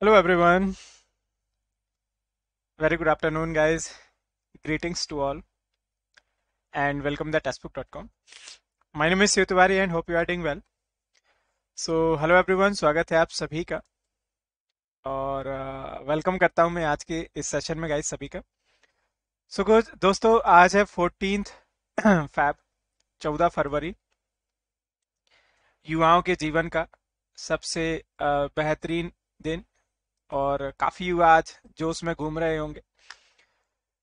Hello everyone. Very good afternoon guys. Greetings to all and welcome to testbook.com. My name is Tiwari and hope you are doing well. So hello everyone, स्वागत है आप सभी का और welcome uh, करता हूं मैं आज के इस सेशन में गाइस सभी का सो so, दोस्तों आज है फोर्टीन फैब चौदह फरवरी युवाओं के जीवन का सबसे uh, बेहतरीन दिन और काफ़ी युवा आज जो उसमें घूम रहे होंगे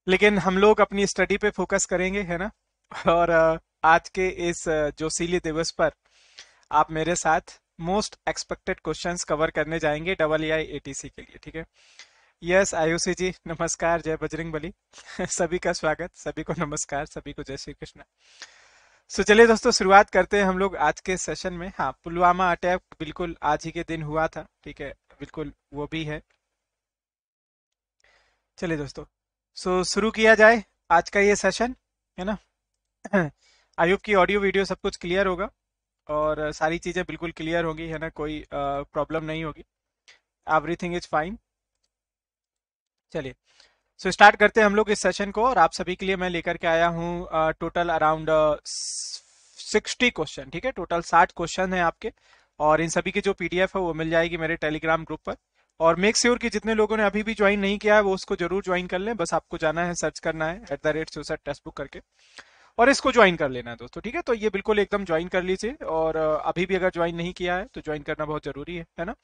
लेकिन हम लोग अपनी स्टडी पे फोकस करेंगे है ना और आज के इस जोशीले दिवस पर आप मेरे साथ मोस्ट एक्सपेक्टेड क्वेश्चंस कवर करने जाएंगे डबल आई ए के लिए ठीक है यस आयुषी जी नमस्कार जय बजरंग बली सभी का स्वागत सभी को नमस्कार सभी को जय श्री कृष्ण सो चलिए दोस्तों शुरुआत करते हैं हम लोग आज के सेशन में हाँ पुलवामा अटैक बिल्कुल आज ही के दिन हुआ था ठीक है बिल्कुल वो भी है चलिए दोस्तों सो so, शुरू किया जाए आज का ये सेशन है ना आयुब की ऑडियो वीडियो सब कुछ क्लियर होगा और सारी चीज़ें बिल्कुल क्लियर होगी है ना कोई प्रॉब्लम नहीं होगी एवरीथिंग इज फाइन चलिए सो स्टार्ट करते हैं हम लोग इस सेशन को और आप सभी के लिए मैं लेकर के आया हूँ टोटल अराउंड सिक्सटी क्वेश्चन ठीक है टोटल साठ क्वेश्चन है आपके और इन सभी की जो पीडीएफ है वो मिल जाएगी मेरे टेलीग्राम ग्रुप पर और मेक श्योर की कि जितने लोगों ने अभी भी ज्वाइन नहीं किया है वो उसको जरूर ज्वाइन कर लें बस आपको जाना है सर्च करना है एट द रेट सुसाइड टेस्ट बुक करके और इसको ज्वाइन कर लेना है दोस्तों ठीक है तो ये बिल्कुल एकदम ज्वाइन कर लीजिए और अभी भी अगर ज्वाइन नहीं किया है तो ज्वाइन करना बहुत जरूरी है है ना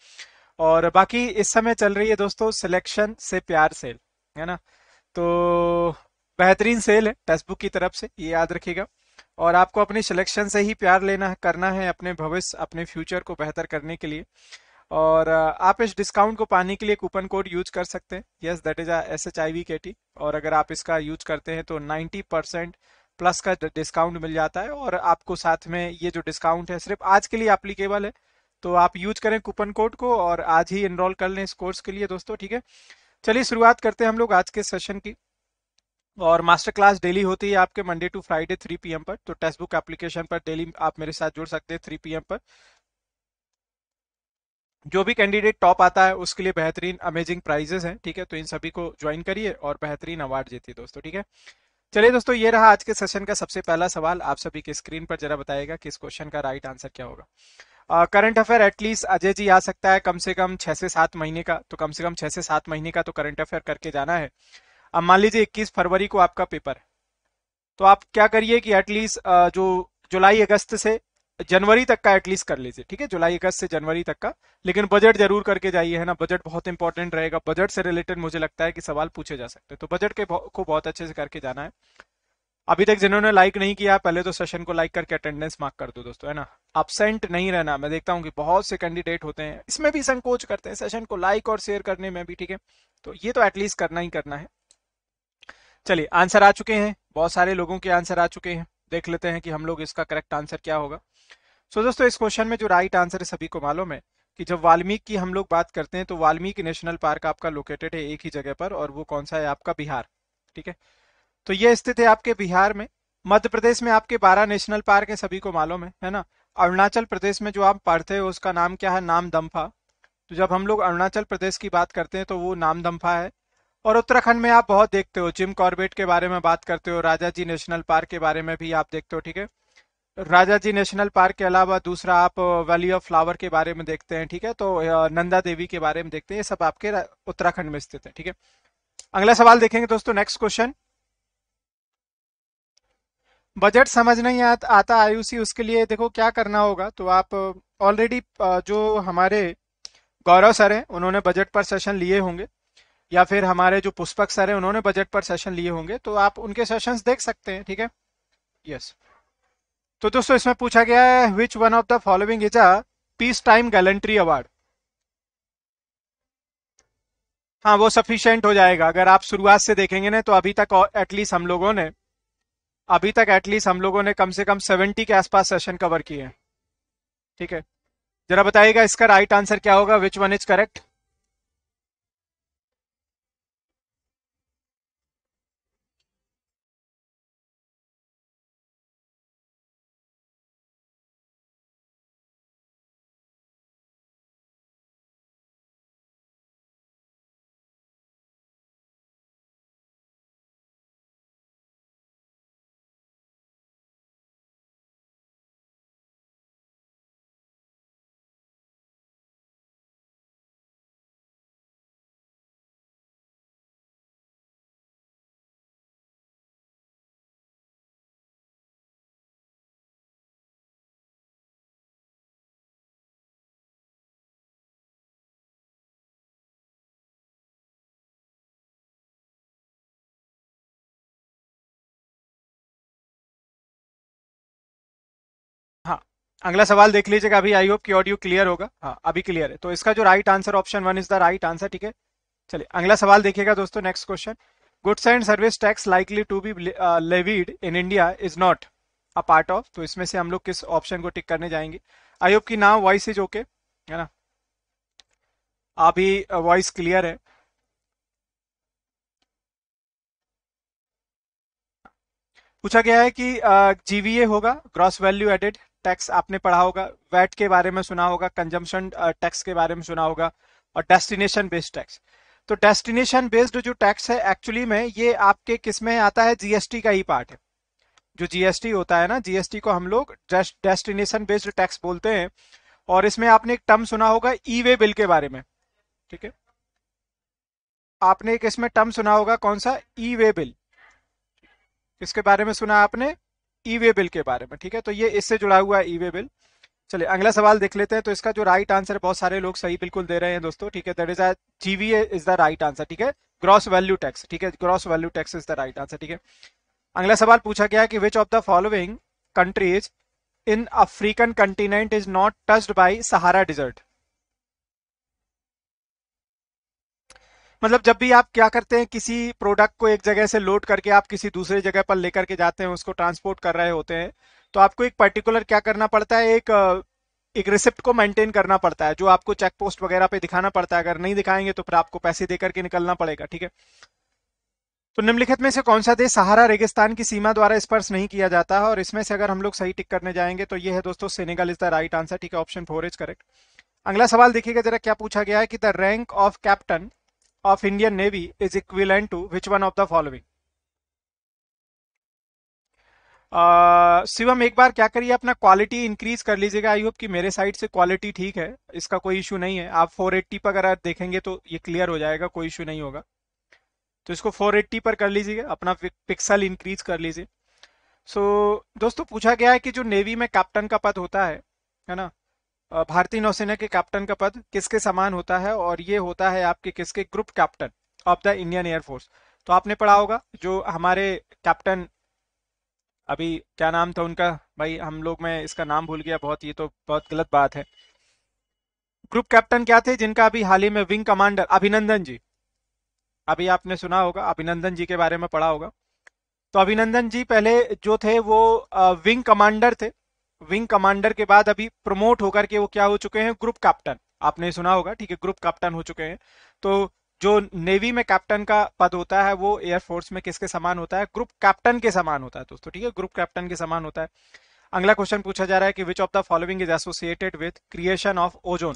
और बाकी इस समय चल रही है दोस्तों सिलेक्शन से प्यार सेल है ना तो बेहतरीन सेल है टेक्स्ट बुक की तरफ से ये याद रखिएगा और आपको अपनी सिलेक्शन से ही प्यार लेना करना है अपने भविष्य अपने फ्यूचर को बेहतर करने के लिए और आप इस डिस्काउंट को पाने के लिए कूपन कोड यूज कर सकते हैं yes that is S H I V K T और अगर आप इसका यूज करते हैं तो 90 परसेंट प्लस का डिस्काउंट मिल जाता है और आपको साथ में ये जो डिस्काउंट है सिर्फ आज के लिए अप्लीकेबल है तो आप यूज करें कूपन कोड को और आज ही इनरोल कर लें इस कोर्स के लिए दोस्तों ठीक है चलिए शुरुआत करते हैं हम लोग आज के सेशन की और मास्टर क्लास डेली होती है आपके मंडे टू फ्राइडे 3 पीएम पर तो टेक्स्ट बुक एप्लीकेशन पर डेली आप मेरे साथ जुड़ सकते हैं 3 पीएम पर जो भी कैंडिडेट टॉप आता है उसके लिए बेहतरीन अमेजिंग प्राइजेस हैं ठीक है तो इन सभी को ज्वाइन करिए और बेहतरीन अवार्ड जीतिए दोस्तों ठीक है चलिए दोस्तों ये रहा आज के सेशन का सबसे पहला सवाल आप सभी के स्क्रीन पर जरा बताएगा कि इस क्वेश्चन का राइट आंसर क्या होगा current affair at least Ajay ji आ सकता है कम से कम छह से सात महीने का तो कम से कम छह से सात महीने का तो करंट अफेयर करके जाना है अब मान लीजिए 21 फरवरी को आपका पेपर है तो आप क्या करिए कि एटलीस्ट जो जुलाई अगस्त से जनवरी तक का एटलीस्ट कर लीजिए ठीक है जुलाई अगस्त से जनवरी तक का लेकिन बजट जरूर करके जाइए है ना बजट बहुत इंपॉर्टेंट रहेगा बजट से रिलेटेड मुझे लगता है कि सवाल पूछे जा सकते हैं तो बजट के को बहुत अच्छे से करके जाना है अभी तक जिन्होंने लाइक नहीं किया पहले तो सेशन को लाइक करके अटेंडेंस मार्क कर दो दोस्तों है ना अपसेंट नहीं रहना मैं देखता हूँ कि बहुत से कैंडिडेट होते हैं इसमें भी संकोच करते हैं सेशन को लाइक और शेयर करने में भी ठीक है तो ये तो एटलीस्ट करना ही करना है चलिए आंसर आ चुके हैं बहुत सारे लोगों के आंसर आ चुके हैं देख लेते हैं कि हम लोग इसका करेक्ट आंसर क्या होगा सो so, दोस्तों इस क्वेश्चन में जो राइट आंसर है सभी को मालूम है कि जब वाल्मीकि की हम लोग बात करते हैं तो वाल्मीकि नेशनल पार्क आपका लोकेटेड है एक ही जगह पर और वो कौन सा है आपका बिहार ठीक है तो ये स्थित है आपके बिहार में मध्य प्रदेश में आपके बारह नेशनल पार्क है सभी को मालूम है है ना अरुणाचल प्रदेश में जो आप पढ़ते हो उसका नाम क्या है नाम दम्फा तो जब हम लोग अरुणाचल प्रदेश की बात करते हैं तो वो नाम दम्फा है और उत्तराखंड में आप बहुत देखते हो जिम कॉर्बेट के बारे में बात करते हो राजा जी नेशनल पार्क के बारे में भी आप देखते हो ठीक है राजा जी नेशनल पार्क के अलावा दूसरा आप वैली ऑफ फ्लावर के बारे में देखते हैं ठीक है तो नंदा देवी के बारे में देखते हैं ये सब आपके उत्तराखंड में स्थित है ठीक है अगला सवाल देखेंगे दोस्तों नेक्स्ट क्वेश्चन बजट समझ नहीं आ, आता आयुषी उसके लिए देखो क्या करना होगा तो आप ऑलरेडी जो हमारे गौरव सर हैं उन्होंने बजट पर सेशन लिए होंगे या फिर हमारे जो पुष्पक सर है उन्होंने बजट पर सेशन लिए होंगे तो आप उनके सेशन देख सकते हैं ठीक है यस तो दोस्तों इसमें पूछा गया है which one of the following is a peace time gallantry award हाँ वो सफिशियंट हो जाएगा अगर आप शुरुआत से देखेंगे ना तो अभी तक एटलीस्ट हम लोगों ने अभी तक एटलीस्ट हम लोगों ने कम से कम सेवेंटी के आसपास सेशन कवर किए हैं ठीक है जरा बताइएगा इसका राइट आंसर क्या होगा विच वन इज करेक्ट अगला सवाल देख लीजिएगा अभी आई होप की ऑडियो क्लियर होगा हाँ अभी क्लियर है तो इसका जो right answer option one is the right answer ठीक है चलिए अगला सवाल देखिएगा दोस्तों next question goods and service tax likely to be levied in India is not a part of तो इसमें से हम लोग किस ऑप्शन को टिक करने जाएंगे आई होप की ना वॉइस इज ओके है ना अभी वॉइस uh, क्लियर है पूछा गया है कि जीवीए uh, होगा ग्रॉस वैल्यू एडेड टैक्स आपने पढ़ा होगा वैट के बारे में सुना होगा कंजम्पशन टैक्स के बारे में सुना होगा और डेस्टिनेशन बेस्ड टैक्स तो डेस्टिनेशन बेस्ड जो टैक्स है एक्चुअली में ये आपके किस में आता है जीएसटी का ही पार्ट है जो जीएसटी होता है ना जीएसटी को हम लोग डेस्टिनेशन बेस्ड टैक्स बोलते हैं और इसमें आपने एक टर्म सुना होगा ई वे बिल के बारे में ठीक है आपने एक इसमें टर्म सुना होगा कौन सा ई वे बिल इसके बारे में सुना आपने ई वे बिल के बारे में ठीक है तो ये इससे जुड़ा हुआ है ई वे बिल चलिए अगला सवाल देख लेते हैं तो इसका जो राइट आंसर बहुत सारे लोग सही बिल्कुल दे रहे हैं दोस्तों ठीक है that is a GVA is the right answer ठीक है ग्रॉस वैल्यू टैक्स ठीक है gross value tax is the right answer ठीक है अगला सवाल पूछा गया है कि which of the following countries in African continent is not touched by Sahara desert मतलब जब भी आप क्या करते हैं किसी प्रोडक्ट को एक जगह से लोड करके आप किसी दूसरे जगह पर लेकर के जाते हैं उसको ट्रांसपोर्ट कर रहे होते हैं तो आपको एक पर्टिकुलर क्या करना पड़ता है एक एक रिसिप्ट को मेंटेन करना पड़ता है जो आपको चेक पोस्ट वगैरह पे दिखाना पड़ता है अगर नहीं दिखाएंगे तो फिर आपको पैसे दे करके निकलना पड़ेगा ठीक है तो निम्नलिखित में से कौन सा देश सहारा रेगिस्तान की सीमा द्वारा स्पर्श नहीं किया जाता है और इसमें से अगर हम लोग सही टिक करने जाएंगे तो ये है दोस्तों Senegal is the right answer ठीक है ऑप्शन फोर इज करेक्ट अगला सवाल देखिएगा जरा क्या पूछा गया है कि the rank of captain of Indian Navy is equivalent to which one of the following? Uh, Shivam uh, एक बार क्या करिए अपना क्वालिटी इंक्रीज कर लीजिएगा आई होप कि मेरे साइड से क्वालिटी ठीक है इसका कोई इशू नहीं है आप 480 पर अगर देखेंगे तो ये क्लियर हो जाएगा कोई इशू नहीं होगा तो इसको 480 पर कर लीजिएगा अपना पिक्सल इंक्रीज कर लीजिए सो so, दोस्तों पूछा गया है कि जो नेवी में कैप्टन का पद होता है है ना भारतीय नौसेना के कैप्टन का पद किसके समान होता है और ये होता है आपके किसके group captain of the Indian Air Force तो आपने पढ़ा होगा जो हमारे कैप्टन अभी क्या नाम था उनका भाई हम लोग मैं इसका नाम भूल गया बहुत ये तो बहुत गलत बात है ग्रुप कैप्टन क्या थे जिनका अभी हाल ही में विंग कमांडर अभिनंदन जी अभी आपने सुना होगा अभिनंदन जी के बारे में पढ़ा होगा तो अभिनंदन जी पहले जो थे वो विंग कमांडर थे विंग कमांडर के बाद अभी प्रमोट होकर के वो क्या हो चुके हैं ग्रुप कैप्टन आपने सुना होगा ठीक है ग्रुप कैप्टन हो चुके हैं तो जो नेवी में कैप्टन का पद होता है वो एयरफोर्स में किसके समान होता है ग्रुप कैप्टन के समान होता है दोस्तों ठीक है ग्रुप कैप्टन के समान होता है अगला क्वेश्चन पूछा जा रहा है कि which of the following is associated with creation of ozone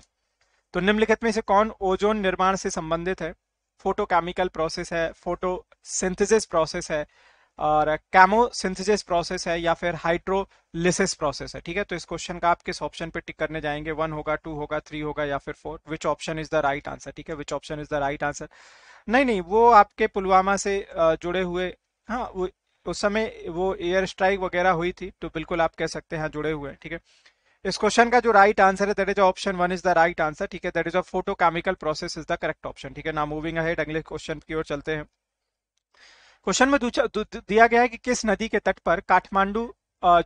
तो निम्नलिखित में से कौन ओजोन निर्माण से संबंधित है फोटोकेमिकल प्रोसेस है फोटोसिंथेसिस प्रोसेस है और कैमो सिंथेसिस प्रोसेस है या फिर हाइड्रोलिसिस प्रोसेस है ठीक है तो इस क्वेश्चन का आप किस ऑप्शन पे टिक करने जाएंगे वन होगा टू होगा थ्री होगा या फिर four which option is the right answer ठीक है which option is the right answer नहीं नहीं वो आपके पुलवामा से जुड़े हुए हाँ उस समय वो एयर स्ट्राइक वगैरह हुई थी तो बिल्कुल आप कह सकते हैं हाँ, जुड़े हुए ठीक है इस क्वेश्चन का जो राइट आंसर है that is option one is the right answer ठीक है that is a photochemical process is the correct option ठीक है ना मूविंग अहेड अगले क्वेश्चन की ओर चलते हैं क्वेश्चन में दिया गया है कि किस नदी के तट पर काठमांडू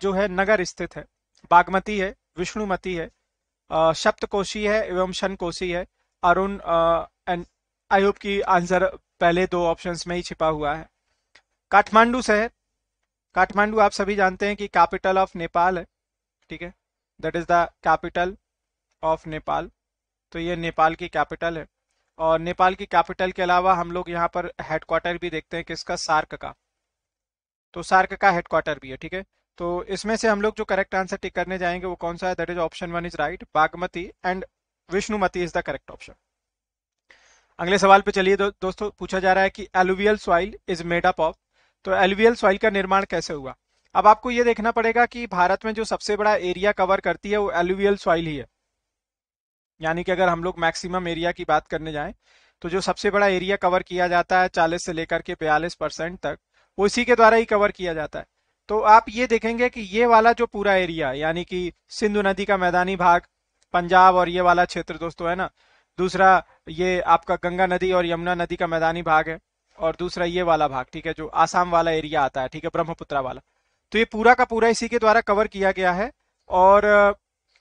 जो है नगर स्थित है बागमती है विष्णुमती है सप्तकोशी है एवं शनकोशी है अरुण एंड आई होप की आंसर पहले दो ऑप्शंस में ही छिपा हुआ है काठमांडू शहर काठमांडू आप सभी जानते हैं कि कैपिटल ऑफ नेपाल है ठीक है that is the capital of Nepal तो ये नेपाल की कैपिटल है और नेपाल की कैपिटल के अलावा हम लोग यहाँ पर हेडक्वार्टर भी देखते हैं किसका सार्क का तो सार्क का हेडक्वार्टर भी है ठीक है तो इसमें से हम लोग जो करेक्ट आंसर टिक करने जाएंगे वो कौन सा है that is option one is right Bagmati and Vishnumati is the correct option अगले सवाल पे चलिए दो, दोस्तों पूछा जा रहा है कि alluvial soil is made up of तो एलुवियल सॉइल का निर्माण कैसे हुआ अब आपको ये देखना पड़ेगा कि भारत में जो सबसे बड़ा एरिया कवर करती है वो एलुवियल सॉइल ही है यानी कि अगर हम लोग मैक्सिमम एरिया की बात करने जाएं तो जो सबसे बड़ा एरिया कवर किया जाता है चालीस से लेकर के बयालीस परसेंट तक वो इसी के द्वारा ही कवर किया जाता है तो आप ये देखेंगे कि ये वाला जो पूरा एरिया यानी कि सिंधु नदी का मैदानी भाग पंजाब और ये वाला क्षेत्र दोस्तों है ना दूसरा ये आपका गंगा नदी और यमुना नदी का मैदानी भाग है और दूसरा ये वाला भाग ठीक है जो आसाम वाला एरिया आता है ठीक है ब्रह्मपुत्रा वाला तो ये पूरा का पूरा इसी के द्वारा कवर किया गया है और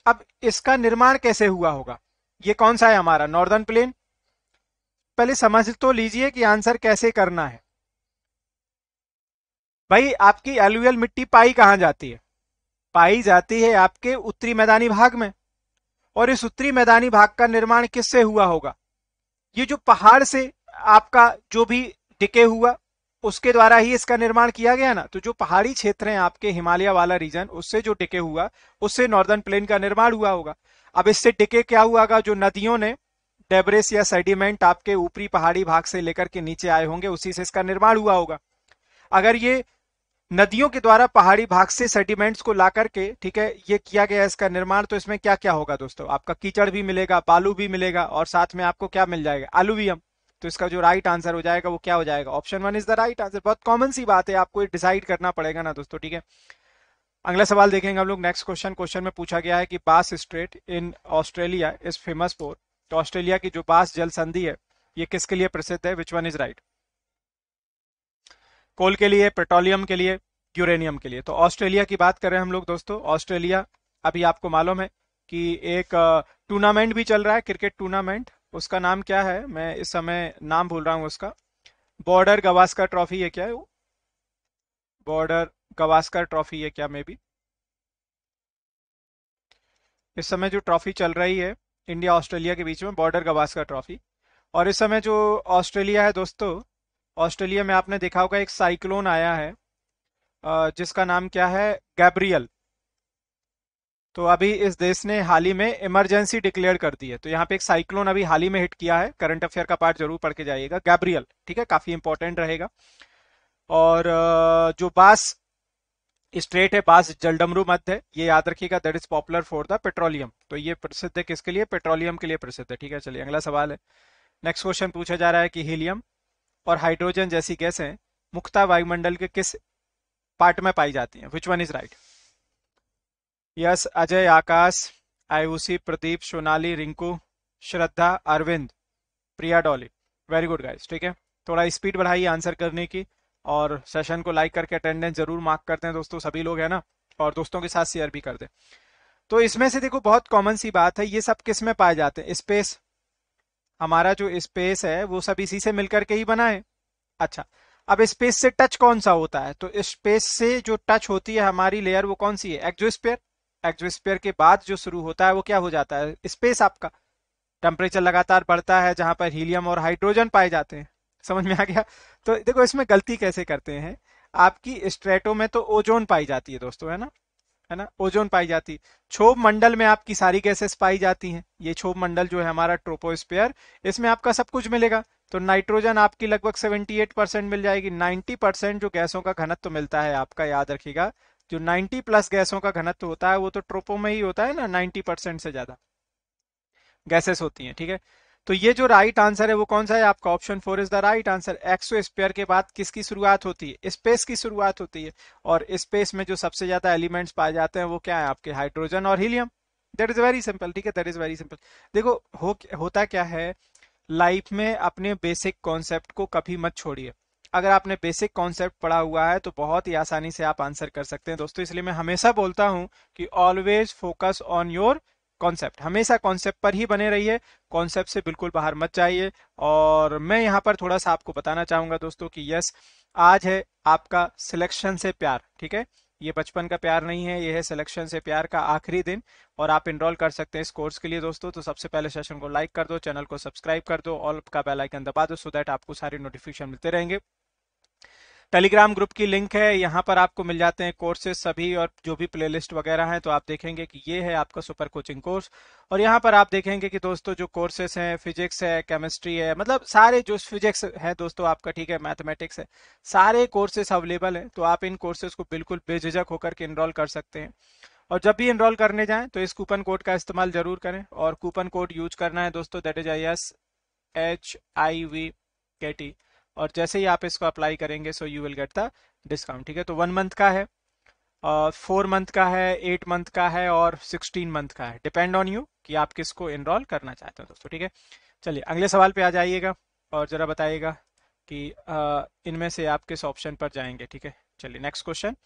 अब इसका निर्माण कैसे हुआ होगा ये कौन सा है हमारा नॉर्दर्न प्लेन पहले समझ तो लीजिए कि आंसर कैसे करना है भाई आपकी एलुअल मिट्टी पाई कहां जाती है पाई जाती है आपके उत्तरी मैदानी भाग में और इस उत्तरी मैदानी भाग का निर्माण किससे हुआ होगा ये जो पहाड़ से आपका जो भी टिके हुआ उसके द्वारा ही इसका निर्माण किया गया ना तो जो पहाड़ी क्षेत्र हैं आपके हिमालय वाला रीजन उससे जो टिके हुआ उससे नॉर्दर्न प्लेन का निर्माण हुआ होगा अब इससे टिके क्या हुआगा जो नदियों ने डेबरेस या सेडिमेंट आपके ऊपरी पहाड़ी भाग से लेकर के नीचे आए होंगे उसी से इसका निर्माण हुआ होगा अगर ये नदियों के द्वारा पहाड़ी भाग से सेडिमेंट्स को ला करके ठीक है ये किया गया इसका निर्माण तो इसमें क्या क्या होगा दोस्तों आपका कीचड़ भी मिलेगा बालू भी मिलेगा और साथ में आपको क्या मिल जाएगा एलुवियम तो इसका जो राइट आंसर हो जाएगा वो क्या हो जाएगा option one is the right answer बहुत कॉमन सी बात है आपको डिसाइड करना पड़ेगा ना दोस्तों ठीक है अगला सवाल देखेंगे हम लोग नेक्स्ट क्वेश्चन क्वेश्चन में पूछा गया है कि Bass Strait in Australia is famous for तो ऑस्ट्रेलिया की जो बास जल संधि है ये किसके लिए प्रसिद्ध है which one is right coal के लिए पेट्रोलियम के लिए यूरेनियम के लिए तो ऑस्ट्रेलिया की बात करें हम लोग दोस्तों ऑस्ट्रेलिया अभी आपको मालूम है कि एक टूर्नामेंट भी चल रहा है क्रिकेट टूर्नामेंट उसका नाम क्या है मैं इस समय नाम भूल रहा हूँ उसका बॉर्डर गवास्कर ट्रॉफी है क्या है वो बॉर्डर गवास्कर ट्रॉफी है क्या मे बी इस समय जो ट्रॉफी चल रही है इंडिया ऑस्ट्रेलिया के बीच में बॉर्डर गवास्कर ट्रॉफी और इस समय जो ऑस्ट्रेलिया है दोस्तों ऑस्ट्रेलिया में आपने देखा होगा एक साइक्लोन आया है जिसका नाम क्या है गैब्रियल तो अभी इस देश ने हाल ही में इमरजेंसी डिक्लेयर कर दी है तो यहाँ पे एक साइक्लोन अभी हाल ही में हिट किया है करंट अफेयर का पार्ट जरूर पढ़ के जाइएगा गैब्रियल ठीक है काफी इंपॉर्टेंट रहेगा और जो बास स्ट्रेट है पास जलडमरू मध्य है ये याद रखिएगा that is popular for the petroleum तो ये प्रसिद्ध है किसके लिए पेट्रोलियम के लिए प्रसिद्ध है ठीक है चलिए अगला सवाल है नेक्स्ट क्वेश्चन पूछा जा रहा है कि हीलियम और हाइड्रोजन जैसी गैसे मुख्ता वायुमंडल के किस पार्ट में पाई जाती है which one is right yes Ajay Akash Ayushi Pradeep Sonali Rinku Shraddha Arvind Priya Dolly very good guys ठीक है थोड़ा स्पीड बढ़ाइए आंसर करने की और सेशन को लाइक करके अटेंडेंस जरूर मार्क करते हैं दोस्तों सभी लोग है ना और दोस्तों के साथ शेयर भी कर दें तो इसमें से देखो बहुत कॉमन सी बात है ये सब किस में पाए जाते हैं स्पेस हमारा जो स्पेस है वो सब इसी से मिलकर के ही बना है अच्छा अब स्पेस से टच कौन सा होता है तो स्पेस से जो टच होती है हमारी लेयर वो कौन सी है एक्जोस्पेयर एक्जोस्पेयर के बाद जो शुरू होता है वो क्या हो जाता है स्पेस आपका टेम्परेचर लगातार बढ़ता है जहां पर हीलियम और हाइड्रोजन पाए जाते हैं समझ में आ गया तो देखो इसमें गलती कैसे करते हैं आपकी स्ट्रेटो में तो ओजोन पाई जाती है दोस्तों है ना है ना ओजोन पाई जाती है क्षोभ मंडल में आपकी सारी गैसेस पाई जाती हैं ये क्षोभ मंडल जो है हमारा ट्रोपोस्पेयर इसमें आपका सब कुछ मिलेगा तो नाइट्रोजन आपकी लगभग 78 परसेंट मिल जाएगी 90 परसेंट जो गैसों का घनत्व तो मिलता है आपका याद रखिएगा जो 90 प्लस गैसों का घनत्व तो होता है वो तो ट्रोपो में ही होता है ना नाइन्टी से ज्यादा गैसेस होती है ठीक है तो ये जो राइट आंसर है वो कौन सा है आपका option four is the right answer exosphere के बाद किसकी शुरुआत होती है स्पेस की शुरुआत होती है और स्पेस में जो सबसे ज्यादा एलिमेंट्स पाए जाते हैं वो क्या है आपके हाइड्रोजन और helium that is very simple ठीक है दैट इज वेरी सिंपल देखो हो होता क्या है लाइफ में अपने बेसिक कॉन्सेप्ट को कभी मत छोड़िए अगर आपने बेसिक कॉन्सेप्ट पढ़ा हुआ है तो बहुत ही आसानी से आप आंसर कर सकते हैं दोस्तों इसलिए मैं हमेशा बोलता हूँ कि always focus on your concept हमेशा कॉन्सेप्ट पर ही बने रहिए कॉन्सेप्ट से बिल्कुल बाहर मत जाइए और मैं यहाँ पर थोड़ा सा आपको बताना चाहूंगा दोस्तों कि यस आज है आपका सिलेक्शन से प्यार ठीक है ये बचपन का प्यार नहीं है ये है सिलेक्शन से प्यार का आखिरी दिन और आप इनरोल कर सकते हैं इस कोर्स के लिए दोस्तों तो सबसे पहले सेशन को लाइक कर दो चैनल को सब्सक्राइब कर दो ऑल का बेल आइकन दबा दो सो दैट आपको सारे नोटिफिकेशन मिलते रहेंगे टेलीग्राम ग्रुप की लिंक है यहाँ पर आपको मिल जाते हैं कोर्सेज सभी और जो भी प्लेलिस्ट वगैरह हैं तो आप देखेंगे कि ये है आपका सुपर कोचिंग कोर्स और यहाँ पर आप देखेंगे कि दोस्तों जो कोर्सेज हैं फिजिक्स है केमिस्ट्री है मतलब सारे जो फिजिक्स है दोस्तों आपका ठीक है मैथमेटिक्स है सारे कोर्सेस अवेलेबल हैं तो आप इन कोर्सेज को बिल्कुल बेझिझक होकर के इनरोल कर सकते हैं और जब भी इनरोल करने जाएं तो इस कूपन कोड का इस्तेमाल जरूर करें और कूपन कोड यूज करना है दोस्तों that is I S H I V K T और जैसे ही आप इसको अप्लाई करेंगे so you will get the discount ठीक है तो वन मंथ का है और फोर मंथ का है एट मंथ का है और सिक्सटीन मंथ का है डिपेंड ऑन यू कि आप किसको इनरोल करना चाहते हो दोस्तों ठीक है चलिए अगले सवाल पे आ जाइएगा और ज़रा बताइएगा कि इनमें से आप किस ऑप्शन पर जाएंगे ठीक है चलिए नेक्स्ट क्वेश्चन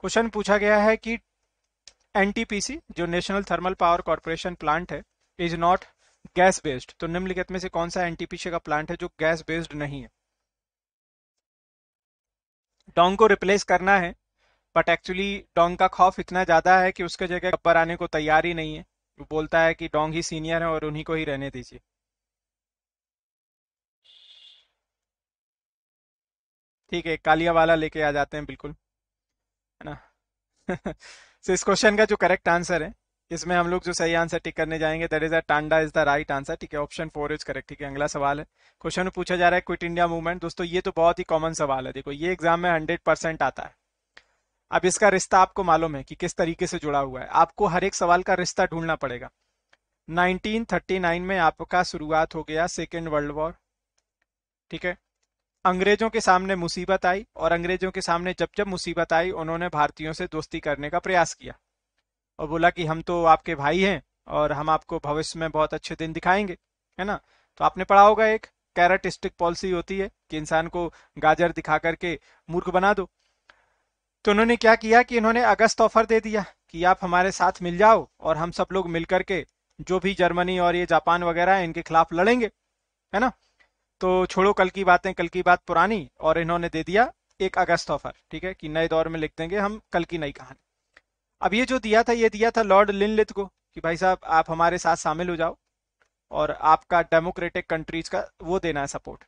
क्वेश्चन पूछा गया है कि एनटीपीसी जो national thermal power corporation plant है इज नॉट गैस बेस्ड तो निम्नलिखित में से कौन सा एनटीपीसी का प्लांट है जो गैस बेस्ड नहीं है डोंग को रिप्लेस करना है बट एक्चुअली डोंग का खौफ इतना ज़्यादा है कि उसके जगह गब्बर आने को तैयार ही नहीं है वो बोलता है कि डोंग ही सीनियर है और उन्हीं को ही रहने दीजिए ठीक है कालिया वाला लेके आ जाते हैं बिल्कुल है ना तो इस क्वेश्चन का जो करेक्ट आंसर है इसमें हम लोग जो सही आंसर टिक करने जाएंगे that is a Tanda is the right answer ठीक है ऑप्शन फोर इज करेक्ट ठीक है अगला सवाल है क्वेश्चन में पूछा जा रहा है क्विट इंडिया मूवमेंट दोस्तों ये तो बहुत ही कॉमन सवाल है देखो ये एग्जाम में हंड्रेड परसेंट आता है अब इसका रिश्ता आपको मालूम है कि किस तरीके से जुड़ा हुआ है आपको हर एक सवाल का रिश्ता ढूंढना पड़ेगा 1939 में आपका शुरुआत हो गया सेकेंड वर्ल्ड वॉर ठीक है अंग्रेजों के सामने मुसीबत आई और अंग्रेजों के सामने जब जब मुसीबत आई उन्होंने भारतीयों से दोस्ती करने का प्रयास किया और बोला कि हम तो आपके भाई हैं और हम आपको भविष्य में बहुत अच्छे दिन दिखाएंगे है ना तो आपने पढ़ा होगा एक कैरेटिस्टिक पॉलिसी होती है कि इंसान को गाजर दिखा करके मूर्ख बना दो तो उन्होंने क्या किया कि इन्होंने अगस्त ऑफर दे दिया कि आप हमारे साथ मिल जाओ और हम सब लोग मिल करके जो भी जर्मनी और ये जापान वगैरह है इनके खिलाफ लड़ेंगे है ना तो छोड़ो कल की बातें कल की बात पुरानी और इन्होंने दे दिया एक अगस्त ऑफर ठीक है कि नए दौर में लिख देंगे हम कल की नई कहानी अब ये जो दिया था ये दिया था लॉर्ड लिनलिथ को कि भाई साहब आप हमारे साथ शामिल हो जाओ और आपका डेमोक्रेटिक कंट्रीज का वो देना है सपोर्ट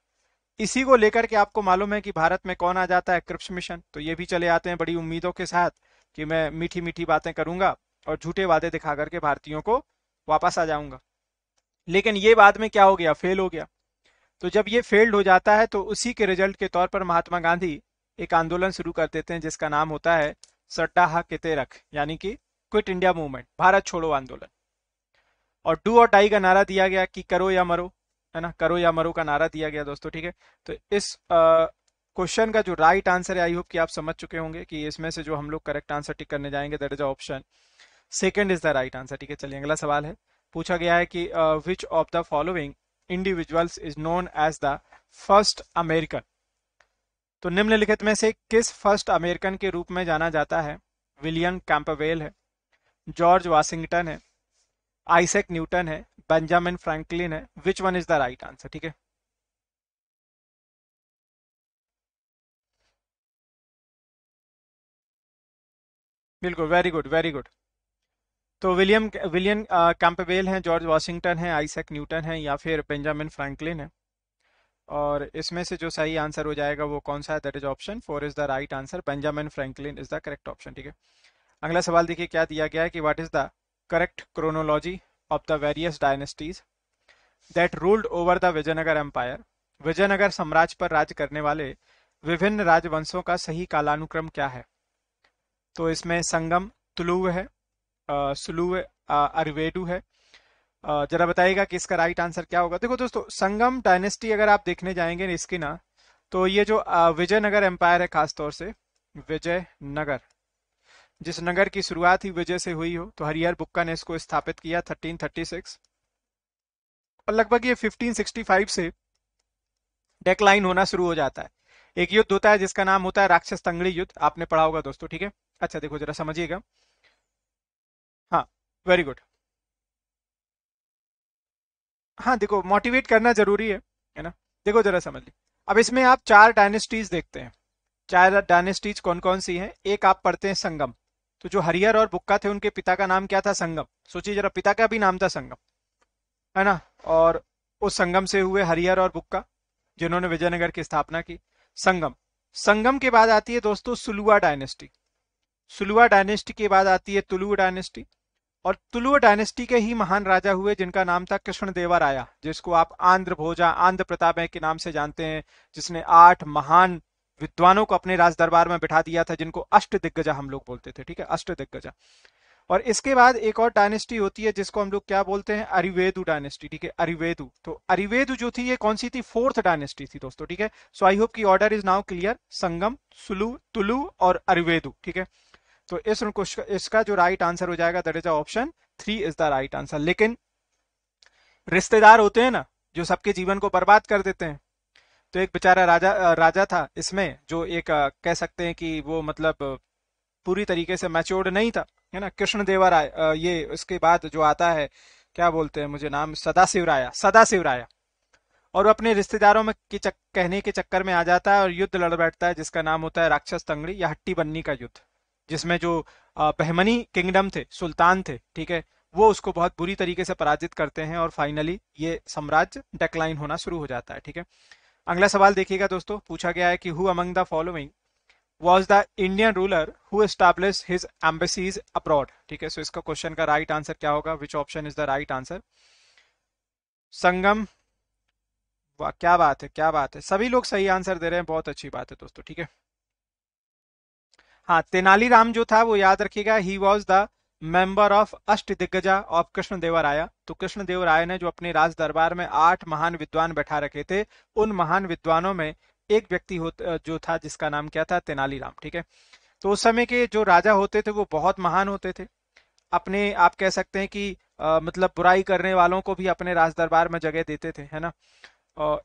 इसी को लेकर के आपको मालूम है कि भारत में कौन आ जाता है क्रिप्स मिशन तो ये भी चले आते हैं बड़ी उम्मीदों के साथ कि मैं मीठी मीठी बातें करूंगा और झूठे वादे दिखा करके भारतीयों को वापस आ जाऊंगा लेकिन ये बाद में क्या हो गया फेल हो गया तो जब ये फेल्ड हो जाता है तो उसी के रिजल्ट के तौर पर महात्मा गांधी एक आंदोलन शुरू कर देते हैं जिसका नाम होता है सट्टा हा किते रख यानी कि क्विट इंडिया मूवमेंट भारत छोड़ो आंदोलन और डू और डाई का नारा दिया गया कि करो या मरो है ना करो या मरो का नारा दिया गया दोस्तों ठीक है तो इस क्वेश्चन का जो राइट आंसर है आई होप कि आप समझ चुके होंगे कि इसमें से जो हम लोग करेक्ट आंसर टिक करने जाएंगे that is option second is the right answer ठीक है चलिए अगला सवाल है पूछा गया है कि which of the following individuals is known as the first American तो निम्नलिखित में से किस फर्स्ट अमेरिकन के रूप में जाना जाता है विलियम कैंपवेल है जॉर्ज वाशिंगटन है आइसेक न्यूटन है बेंजामिन फ्रैंकलिन है which one is the right answer ठीक है बिल्कुल वेरी गुड वेरी गुड तो विलियम विलियम कैंपवेल हैं जॉर्ज वाशिंगटन हैं आइसेक न्यूटन हैं या फिर बेंजामिन फ्रैंकलिन है और इसमें से जो सही आंसर हो जाएगा वो कौन सा है that is option four is the right answer Benjamin Franklin is the correct option ठीक है अगला सवाल देखिए क्या दिया गया है कि what is the correct chronology of the various dynasties that ruled over the Vijayanagar empire Vijayanagar साम्राज्य पर राज करने वाले विभिन्न राजवंशों का सही कालानुक्रम क्या है तो इसमें संगम तुलुव है सुलुव अरवेडू है जरा बताइएगा कि इसका राइट आंसर क्या होगा देखो दोस्तों संगम डायनेस्टी अगर आप देखने जाएंगे इसकी ना तो ये जो विजयनगर एम्पायर है खासतौर से विजयनगर जिस नगर की शुरुआत ही विजय से हुई हो तो हरिहर बुक्का ने इसको स्थापित किया 1336 और लगभग ये 1565 से डेकलाइन होना शुरू हो जाता है एक युद्ध होता है जिसका नाम होता है राक्षस तंगड़ी युद्ध आपने पढ़ा होगा दोस्तों ठीक है अच्छा देखो जरा समझिएगा हाँ वेरी गुड हाँ देखो मोटिवेट करना जरूरी है है ना देखो जरा समझ ली अब इसमें आप चार डायनेस्टीज देखते हैं चार डायनेस्टीज कौन कौन सी हैं एक आप पढ़ते हैं संगम तो जो हरिहर और बुक्का थे उनके पिता का नाम क्या था संगम सोचिए जरा पिता का भी नाम था संगम है ना और उस संगम से हुए हरिहर और बुक्का जिन्होंने विजयनगर की स्थापना की संगम संगम के बाद आती है दोस्तों सुलुआ डायनेस्टी सुलुआ डायनेस्टी के बाद आती है तुलु डायनेस्टी और तुलु डायनेस्टी के ही महान राजा हुए जिनका नाम था कृष्ण देवराया जिसको आप आंध्र भोजा आंध्र प्रताप के नाम से जानते हैं जिसने आठ महान विद्वानों को अपने राज दरबार में बिठा दिया था जिनको अष्ट दिग्गजा हम लोग बोलते थे ठीक है अष्ट दिग्गजा और इसके बाद एक और डायनेस्टी होती है जिसको हम लोग क्या बोलते हैं अरिवेदु डायनेस्टी ठीक है अरिवेदु तो अरिवेदु जो थी ये कौन सी थी फोर्थ डायनेस्टी थी दोस्तों ठीक है सो आई होप की order is now clear Sangam सुलू तुलू और अरिवेदु ठीक है तो इस इसका जो राइट आंसर हो जाएगा that is option three is the right answer लेकिन रिश्तेदार होते हैं ना जो सबके जीवन को बर्बाद कर देते हैं तो एक बेचारा राजा राजा था इसमें जो एक कह सकते हैं कि वो मतलब पूरी तरीके से मैच्योर्ड नहीं था है ना कृष्ण देवा राय ये उसके बाद जो आता है क्या बोलते हैं मुझे नाम सदाशिव राया सदाशिव राया और वो अपने रिश्तेदारों में के चक, कहने के चक्कर में आ जाता है और युद्ध लड़ बैठता है जिसका नाम होता है राक्षस तंगड़ी या हट्टी बन्नी का युद्ध जिसमें जो बहमनी किंगडम थे सुल्तान थे ठीक है वो उसको बहुत बुरी तरीके से पराजित करते हैं और फाइनली ये साम्राज्य डेक्लाइन होना शुरू हो जाता है ठीक है अगला सवाल देखिएगा दोस्तों पूछा गया है कि who among the following was the Indian ruler who establish his embassies abroad ठीक है सो इसका क्वेश्चन का राइट आंसर क्या होगा which option is the right answer Sangam वाह क्या बात है क्या बात है सभी लोग सही आंसर दे रहे हैं बहुत अच्छी बात है दोस्तों ठीक है हाँ तेनालीराम जो था वो याद रखिएगा he was the member of Ashta Diggaja of Krishna देवराया तो कृष्ण देवराय ने जो अपने राज दरबार में आठ महान विद्वान बैठा रखे थे उन महान विद्वानों में एक व्यक्ति जो था जिसका नाम क्या था तेनालीराम ठीक है तो उस समय के जो राजा होते थे वो बहुत महान होते थे अपने आप कह सकते हैं कि आ, मतलब बुराई करने वालों को भी अपने राज दरबार में जगह देते थे है ना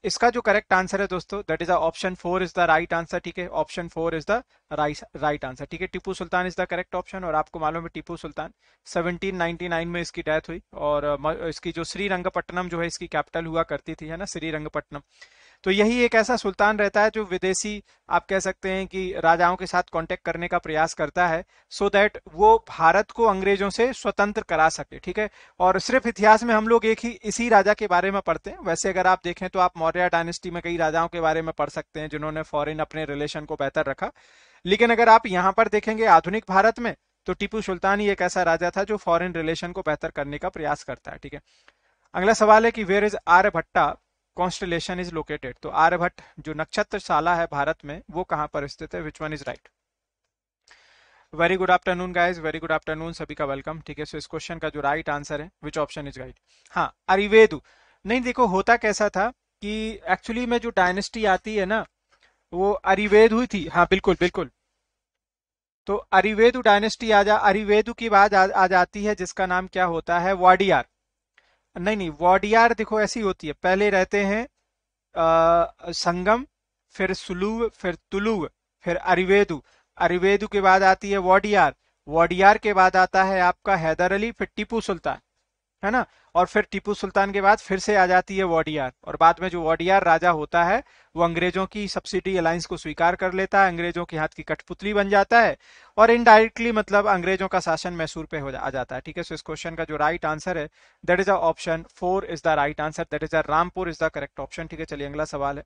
इसका जो करेक्ट आंसर है दोस्तों that is option four is the right answer ठीक है option four is the right answer ठीक है Tipu Sultan is the correct option और आपको मालूम है टीपू सुल्तान 1799 में इसकी डेथ हुई और इसकी जो श्रीरंगपट्टनम जो है इसकी कैपिटल हुआ करती थी है ना श्रीरंगपट्टनम तो यही एक ऐसा सुल्तान रहता है जो विदेशी आप कह सकते हैं कि राजाओं के साथ कांटेक्ट करने का प्रयास करता है सो so दैट वो भारत को अंग्रेजों से स्वतंत्र करा सके ठीक है और सिर्फ इतिहास में हम लोग एक ही इसी राजा के बारे में पढ़ते हैं वैसे अगर आप देखें तो आप मौर्य डायनेस्टी में कई राजाओं के बारे में पढ़ सकते हैं जिन्होंने फॉरिन अपने रिलेशन को बेहतर रखा लेकिन अगर आप यहाँ पर देखेंगे आधुनिक भारत में तो टीपू सुल्तान ही एक ऐसा राजा था जो फॉरेन रिलेशन को बेहतर करने का प्रयास करता है ठीक है अगला सवाल है कि वेर इज आर्य भट्टा कॉन्स्टलेशन इज लोकेटेड तो आर्यभट्ट जो नक्षत्रशाला है भारत में वो कहाँ पर स्थित है which one is right very good afternoon guys very good afternoon सभी का वेलकम ठीक है सो इस क्वेश्चन का जो राइट आंसर है विच ऑप्शन इज राइट हाँ अरिवेदु नहीं देखो होता कैसा था कि एक्चुअली में जो डायनेस्टी आती है ना वो अरिवेद हुई थी हाँ बिल्कुल बिल्कुल तो अरिवेदु डायनेस्टी आ जा अरिवेदु की बात आ, आ जाती है जिसका नाम क्या होता है वाडियार नहीं नहीं वॉडियार देखो ऐसी होती है पहले रहते हैं आ, संगम फिर सुलुग फिर तुलुग फिर अरिवेदु अरिवेदु के बाद आती है वॉडियार वॉडियार के बाद आता है आपका हैदर अली फिर टीपू सुल्तान है ना और फिर टीपू सुल्तान के बाद फिर से आ जाती है वॉडियार और बाद में जो वॉडियार राजा होता है वो अंग्रेजों की सब्सिडी अलायंस को स्वीकार कर लेता है अंग्रेजों के हाथ की कठपुतली बन जाता है और इनडायरेक्टली मतलब अंग्रेजों का शासन मैसूर पे हो जा, आ जाता है ठीक है सो इस क्वेश्चन का जो राइट आंसर है that is a option four is the right answer that is a Rampur is the correct option ठीक है चलिए अगला सवाल है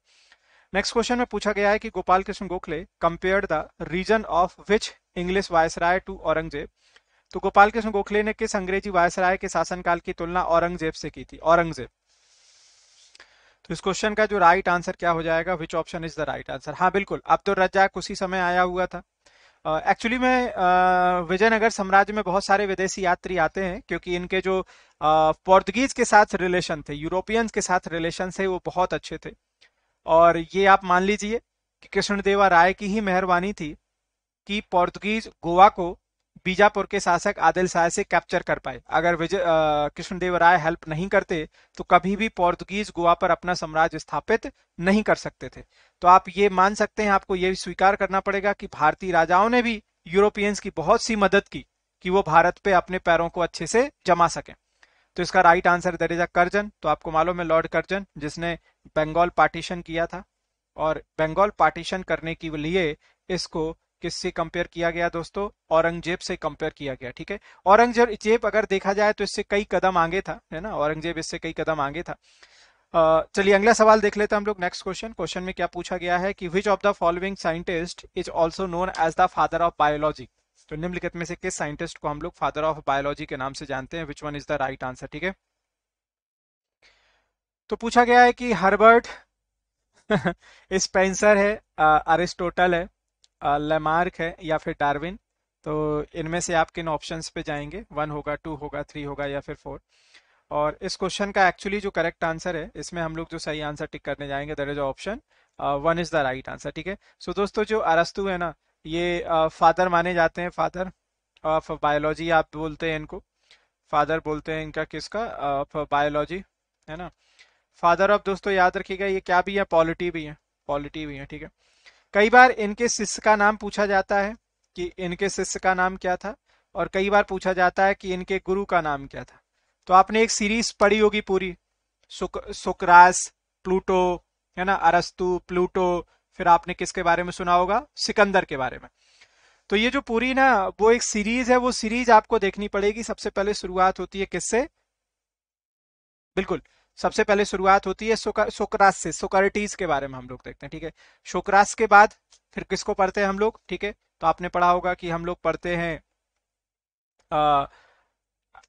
नेक्स्ट क्वेश्चन में पूछा गया है कि Gopal Krishna Gokhale compare the reason of which English viceroy to Aurangzeb तो गोपाल कृष्ण गोखले ने किस अंग्रेजी वायसराय के शासनकाल की तुलना औरंगजेब से की थी औरंगजेब तो इस क्वेश्चन का जो राइट आंसर क्या हो जाएगा which option is the right answer हाँ बिल्कुल अब्दुल तो रज्जाक उसी समय आया हुआ था एक्चुअली uh, में uh, विजयनगर साम्राज्य में बहुत सारे विदेशी यात्री आते हैं क्योंकि इनके जो पोर्तुगीज uh, के साथ रिलेशन थे यूरोपियंस के साथ रिलेशन थे वो बहुत अच्छे थे और ये आप मान लीजिए कि कृष्णदेवा राय की ही मेहरबानी थी कि पोर्तुगीज गोवा को बीजापुर के शासक आदिल शाह से कैप्चर कर पाए अगर विजय कृष्णदेव राय हेल्प नहीं करते तो कभी भी पोर्तुगीज गोवा पर अपना साम्राज्य स्थापित नहीं कर सकते थे तो आप ये मान सकते हैं आपको ये भी स्वीकार करना पड़ेगा कि भारतीय राजाओं ने भी यूरोपियंस की बहुत सी मदद की कि वो भारत पे अपने पैरों को अच्छे से जमा सकें तो इसका राइट आंसर दरेजा करजन तो आपको मालूम है लॉर्ड करजन जिसने बंगाल पार्टीशन किया था और बंगाल पार्टीशन करने के लिए इसको किससे कंपेयर किया गया दोस्तों औरंगजेब से कंपेयर किया गया ठीक है औरंगजेब अगर देखा जाए तो इससे कई कदम आगे था है ना औरंगजेब इससे कई कदम आगे था चलिए अगला सवाल देख लेते हैं हम लोग नेक्स्ट क्वेश्चन क्वेश्चन में क्या पूछा गया है कि which of the following scientist is also known as the father of biology तो निम्नलिखित में से किस साइंटिस्ट को हम लोग फादर ऑफ बायोलॉजी के नाम से जानते हैं which one is the right answer ठीक है तो पूछा गया है कि हर्बर्ट स्पेंसर है अरिस्टोटल है लेमार्क है या फिर डार्विन तो इनमें से आप किन ऑप्शंस पे जाएंगे वन होगा टू होगा थ्री होगा या फिर फोर और इस क्वेश्चन का एक्चुअली जो करेक्ट आंसर है इसमें हम लोग जो सही आंसर टिक करने जाएंगे that is option one is the right answer ठीक है सो दोस्तों जो अरस्तु है ना ये फादर uh, माने जाते हैं फादर ऑफ बायोलॉजी आप बोलते हैं इनको फादर बोलते हैं इनका किसका ऑफ बायोलॉजी है ना फादर ऑफ दोस्तों याद रखिएगा ये क्या भी है पॉलिटी भी है पॉलिटी भी है ठीक है कई बार इनके शिष्य का नाम पूछा जाता है कि इनके शिष्य का नाम क्या था और कई बार पूछा जाता है कि इनके गुरु का नाम क्या था तो आपने एक सीरीज पढ़ी होगी पूरी सुक, सुकरास प्लूटो है ना अरस्तु प्लूटो फिर आपने किसके बारे में सुना होगा सिकंदर के बारे में तो ये जो पूरी ना वो एक सीरीज है वो सीरीज आपको देखनी पड़ेगी सबसे पहले शुरुआत होती है किससे बिल्कुल सबसे पहले शुरुआत होती है सोकरास से सोकरटीज के बारे में हम लोग देखते हैं ठीक है सोकरास के बाद फिर किसको पढ़ते हैं हम लोग ठीक है तो आपने पढ़ा होगा कि हम लोग पढ़ते हैं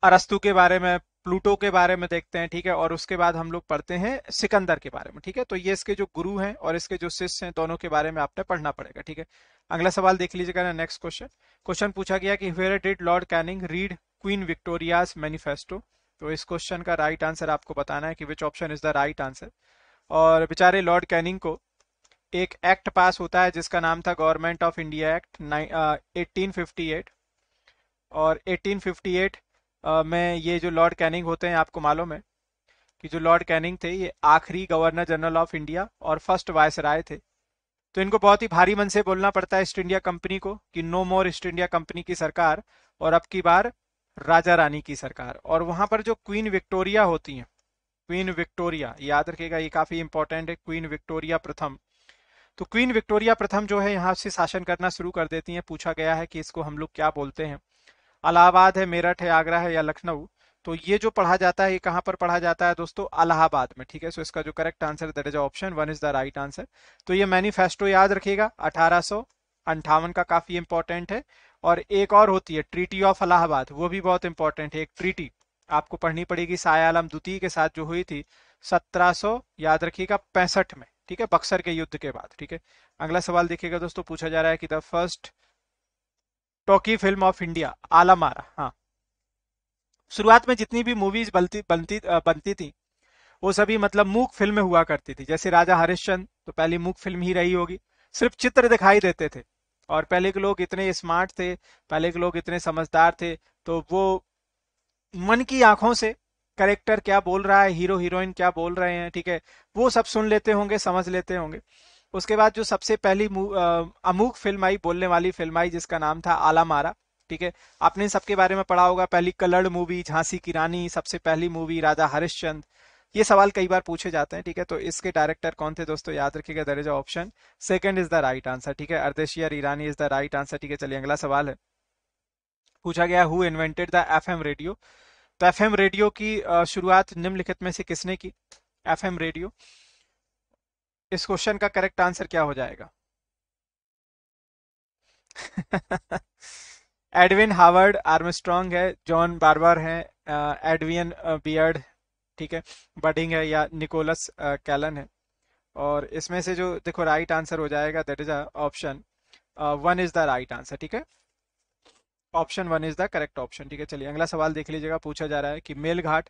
अरस्तु के बारे में प्लूटो के बारे में देखते हैं ठीक है और उसके बाद हम लोग पढ़ते हैं सिकंदर के बारे में ठीक है तो ये इसके जो गुरु हैं और इसके जो शिष्य हैं दोनों के बारे में आपने पढ़ना पड़ेगा ठीक है अगला सवाल देख लीजिएगा ना नेक्स्ट क्वेश्चन क्वेश्चन पूछा गया कि where did Lord Canning read Queen Victoria's manifesto तो इस क्वेश्चन का राइट आंसर आपको बताना है कि which option is the right answer और बेचारे लॉर्ड कैनिंग को एक एक्ट पास होता है जिसका नाम था government of India act eighteen और 1858 uh, में ये जो लॉर्ड कैनिंग होते हैं आपको मालूम है कि जो लॉर्ड कैनिंग थे ये आखिरी गवर्नर जनरल ऑफ इंडिया और फर्स्ट वायस राय थे तो इनको बहुत ही भारी मन से बोलना पड़ता है ईस्ट इंडिया कंपनी को कि no more East India company की सरकार और अब की बार राजा रानी की सरकार और वहां पर जो क्वीन विक्टोरिया होती है क्वीन विक्टोरिया याद रखेगा ये काफी इंपॉर्टेंट है क्वीन विक्टोरिया प्रथम तो क्वीन विक्टोरिया प्रथम जो है यहाँ से शासन करना शुरू कर देती है पूछा गया है कि इसको हम लोग क्या बोलते हैं अलाहाबाद है मेरठ है आगरा है या लखनऊ तो ये जो पढ़ा जाता है ये कहाँ पर पढ़ा जाता है दोस्तों अलाहाबाद में ठीक है सो इसका जो correct answer that is option one is the right answer तो ये मैनिफेस्टो याद रखिएगा अठारह का काफी इंपॉर्टेंट है और एक और होती है ट्रीटी ऑफ अलाहाबाद वो भी बहुत इंपॉर्टेंट है एक ट्रीटी आपको पढ़नी पड़ेगी साया आलम द्वितीय के साथ जो हुई थी सत्रह याद रखिएगा पैंसठ में ठीक है बक्सर के युद्ध के बाद ठीक है अगला सवाल देखिएगा दोस्तों पूछा जा रहा है कि the first talkie film of India Alam Ara हाँ शुरुआत में जितनी भी मूवीज बनती बनती बनती थी वो सभी मतलब मूक फिल्म हुआ करती थी जैसे राजा हरिश्चंद तो पहली मूक फिल्म ही रही होगी सिर्फ चित्र दिखाई देते थे और पहले के लोग इतने स्मार्ट थे पहले के लोग इतने समझदार थे तो वो मन की आंखों से करेक्टर क्या बोल रहा है हीरो हीरोइन क्या बोल रहे हैं ठीक है वो सब सुन लेते होंगे समझ लेते होंगे उसके बाद जो सबसे पहली अमूक फिल्म आई बोलने वाली फिल्म आई जिसका नाम था आला मारा ठीक है आपने सबके बारे में पढ़ा होगा पहली कलर्ड मूवी झांसी की रानी सबसे पहली मूवी राजा हरिश्चंद्र ये सवाल कई बार पूछे जाते हैं ठीक है तो इसके डायरेक्टर कौन थे दोस्तों याद रखिएगा there is option second is the right answer ठीक है Ardeshir Irani is the right answer ठीक है चलिए अगला सवाल है पूछा गया who invented the F radio तो एफ रेडियो की शुरुआत निम्नलिखित में से किसने की एफ रेडियो इस क्वेश्चन का करेक्ट आंसर क्या हो जाएगा एडविन हार्वर्ड आर्मस्ट्रॉन्ग है जॉन बारबर है एडवियन बियर्ड ठीक है बडिंग है या निकोलस कैलन uh, है और इसमें से जो देखो राइट आंसर हो जाएगा that is option one is the right answer ठीक है option one is the correct option ठीक है चलिए अगला सवाल देख लीजिएगा पूछा जा रहा है कि Melghat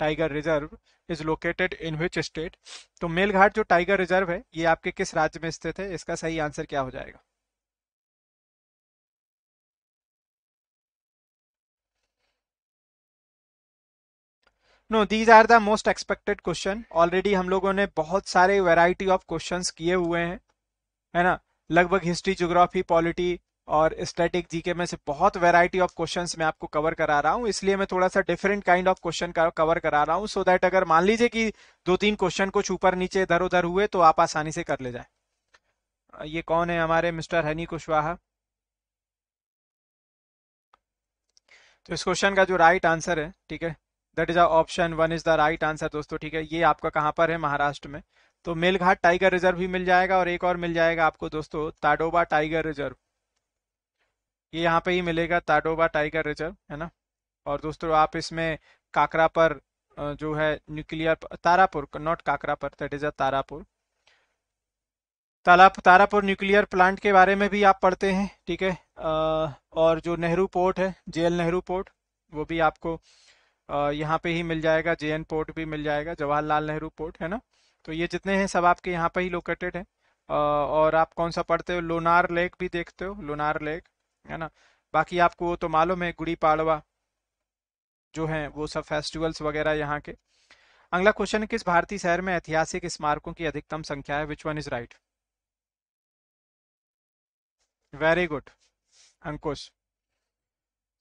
tiger reserve is located in which state तो मेलघाट जो टाइगर रिजर्व है ये आपके किस राज्य में स्थित है इसका सही आंसर क्या हो जाएगा no these are the most expected question already हम लोगों ने बहुत सारे वेराइटी ऑफ क्वेश्चन किए हुए हैं है ना लगभग हिस्ट्री जोग्राफी पॉलिटी और स्टैटिक जीके में से बहुत वेराइटी ऑफ क्वेश्चन मैं आपको कवर करा रहा हूँ इसलिए मैं थोड़ा सा different kind of question cover करा रहा हूँ सो दैट अगर मान लीजिए कि दो तीन क्वेश्चन कुछ ऊपर नीचे इधर उधर हुए तो आप आसानी से कर ले जाए ये कौन है हमारे मिस्टर हनी कुशवाहा तो इस क्वेश्चन का जो राइट right आंसर है ठीक है that is option one is the right answer दोस्तों ठीक है ये आपका कहाँ पर है महाराष्ट्र में तो मेलघाट टाइगर रिजर्व भी मिल जाएगा और एक और मिल जाएगा आपको दोस्तों ताडोबा टाइगर रिजर्व ये यहाँ पे ही मिलेगा ताडोबा टाइगर रिजर्व है ना और दोस्तों आप इसमें काकरा पर जो है न्यूक्लियर तारापुर नॉट काकरा पर दैट इज अ तारापुर तालाब तारापुर न्यूक्लियर प्लांट के बारे में भी आप पढ़ते हैं ठीक है और जो नेहरू पोर्ट है जेएल नेहरू पोर्ट वो भी आपको यहाँ पे ही मिल जाएगा जे पोर्ट भी मिल जाएगा जवाहरलाल नेहरू पोर्ट है ना तो ये जितने हैं सब आपके यहाँ पे ही लोकेटेड है और आप कौन सा पढ़ते हो लोनार लेक भी देखते हो लोनार लेक है ना बाकी आपको वो तो मालूम है गुड़ी पाड़वा जो है वो सब फेस्टिवल्स वगैरह यहाँ के अगला क्वेश्चन किस भारतीय शहर में ऐतिहासिक स्मारकों की अधिकतम संख्या है which one is right very good Ankush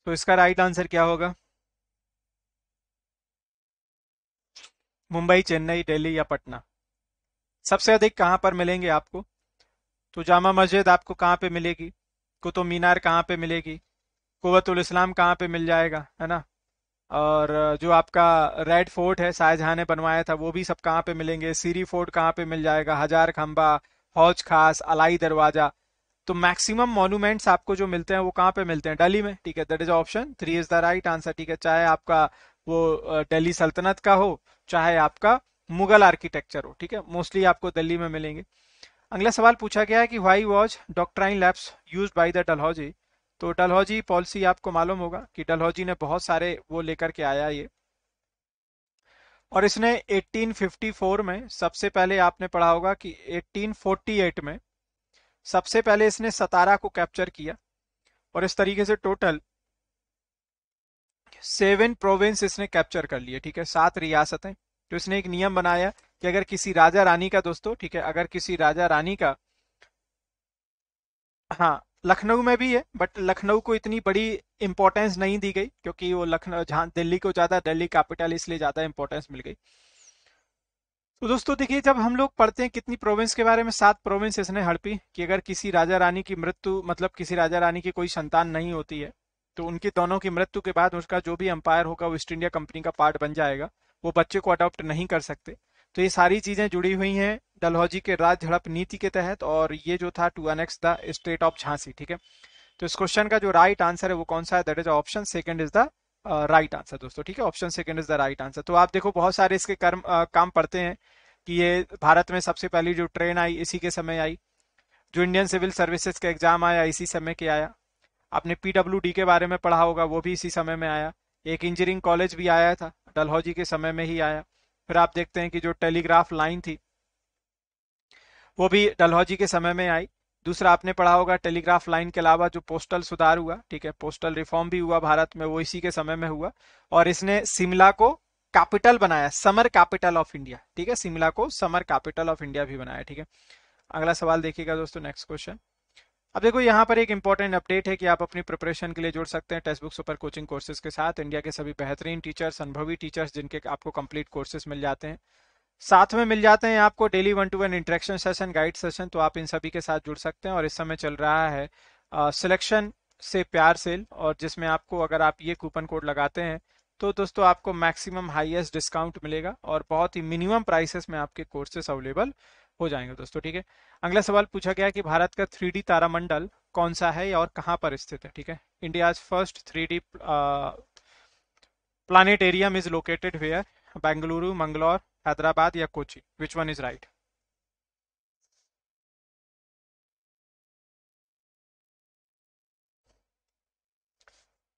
तो इसका राइट आंसर क्या होगा मुंबई चेन्नई दिल्ली या पटना सबसे अधिक कहाँ पर मिलेंगे आपको तो जामा मस्जिद आपको कहाँ पे मिलेगी कुतुब मीनार कहाँ पे मिलेगी कुतुल इस्लाम कहाँ पे मिल जाएगा है ना और जो आपका रेड फोर्ट है शाहजहां ने बनवाया था वो भी सब कहाँ पे मिलेंगे सीरी फोर्ट कहाँ पे मिल जाएगा हजार खंबा हौज खास अलाई दरवाजा तो मैक्सिमम मॉन्यूमेंट्स आपको जो मिलते हैं वो कहाँ पे मिलते हैं डेली में ठीक है that is option three is the right answer ठीक है चाहे आपका वो दिल्ली सल्तनत का हो चाहे आपका मुगल आर्किटेक्चर हो ठीक है मोस्टली आपको दिल्ली में मिलेंगे अगला सवाल पूछा गया है कि why was doctrine lapse use by the Dalhousie तो डलहौजी पॉलिसी आपको मालूम होगा कि डलहौजी ने बहुत सारे वो लेकर के आया ये और इसने 1854 में सबसे पहले आपने पढ़ा होगा कि 1848 में सबसे पहले इसने सतारा को कैप्चर किया और इस तरीके से टोटल सेवन प्रोविंस इसने कैप्चर कर लिए ठीक है सात रियासतें तो इसने एक नियम बनाया कि अगर किसी राजा रानी का दोस्तों ठीक है अगर किसी राजा रानी का हाँ लखनऊ में भी है बट लखनऊ को इतनी बड़ी इंपॉर्टेंस नहीं दी गई क्योंकि वो लखनऊ जहां दिल्ली को ज़्यादा दिल्ली कैपिटल इसलिए ज़्यादा इंपॉर्टेंस मिल गई तो दोस्तों देखिए जब हम लोग पढ़ते हैं कितनी प्रोविंस के बारे में सात प्रोविंस इसने हड़पी कि अगर किसी राजा रानी की मृत्यु मतलब किसी राजा रानी की कोई संतान नहीं होती है तो उनकी दोनों की मृत्यु के बाद उसका जो भी अंपायर होगा वेस्ट इंडिया कंपनी का पार्ट बन जाएगा वो बच्चे को अडॉप्ट नहीं कर सकते तो ये सारी चीजें जुड़ी हुई हैं डलहौजी के राज झड़प नीति के तहत और ये जो था to annex the state of Jhansi ठीक है तो इस क्वेश्चन का जो राइट आंसर है वो कौन सा है that is option second is the right answer दोस्तों ठीक है option second is the right answer तो आप देखो बहुत सारे इसके कर्म uh, काम पड़ते हैं कि ये भारत में सबसे पहली जो ट्रेन आई इसी के समय आई जो इंडियन सिविल सर्विसेज का एग्जाम आया इसी समय के आया आपने पीडब्ल्यू के बारे में पढ़ा होगा वो भी इसी समय में आया एक इंजीनियरिंग कॉलेज भी आया था डलहौजी के समय में ही आया फिर आप देखते हैं कि जो टेलीग्राफ लाइन थी वो भी डलहौजी के समय में आई दूसरा आपने पढ़ा होगा टेलीग्राफ लाइन के अलावा जो पोस्टल सुधार हुआ ठीक है पोस्टल रिफॉर्म भी हुआ भारत में वो इसी के समय में हुआ और इसने शिमला को कैपिटल बनाया समर कैपिटल ऑफ इंडिया ठीक है शिमला को समर कैपिटल ऑफ इंडिया भी बनाया ठीक है अगला सवाल देखिएगा दोस्तों नेक्स्ट क्वेश्चन अब देखो यहाँ पर एक इंपॉर्टेंट अपडेट है कि आप अपनी प्रिपरेशन के लिए जुड़ सकते हैं text book super coaching courses के साथ इंडिया के सभी बेहतरीन टीचर्स अनुभवी टीचर्स जिनके आपको कंप्लीट कोर्सेज मिल जाते हैं साथ में मिल जाते हैं आपको daily one to one interaction session guide session तो आप इन सभी के साथ जुड़ सकते हैं और इस समय चल रहा है सिलेक्शन से प्यार सेल और जिसमें आपको अगर आप ये कूपन कोड लगाते हैं तो दोस्तों आपको मैक्सिमम हाईएस्ट डिस्काउंट मिलेगा और बहुत ही मिनिमम प्राइसेस में आपके कोर्सेस अवेलेबल हो जाएंगे दोस्तों ठीक है अगला सवाल पूछा गया कि भारत का थ्री तारामंडल कौन सा है और कहाँ पर स्थित है ठीक है India first three D planetarium is located where Bengaluru Mangalore Hyderabad या Kochi which one is right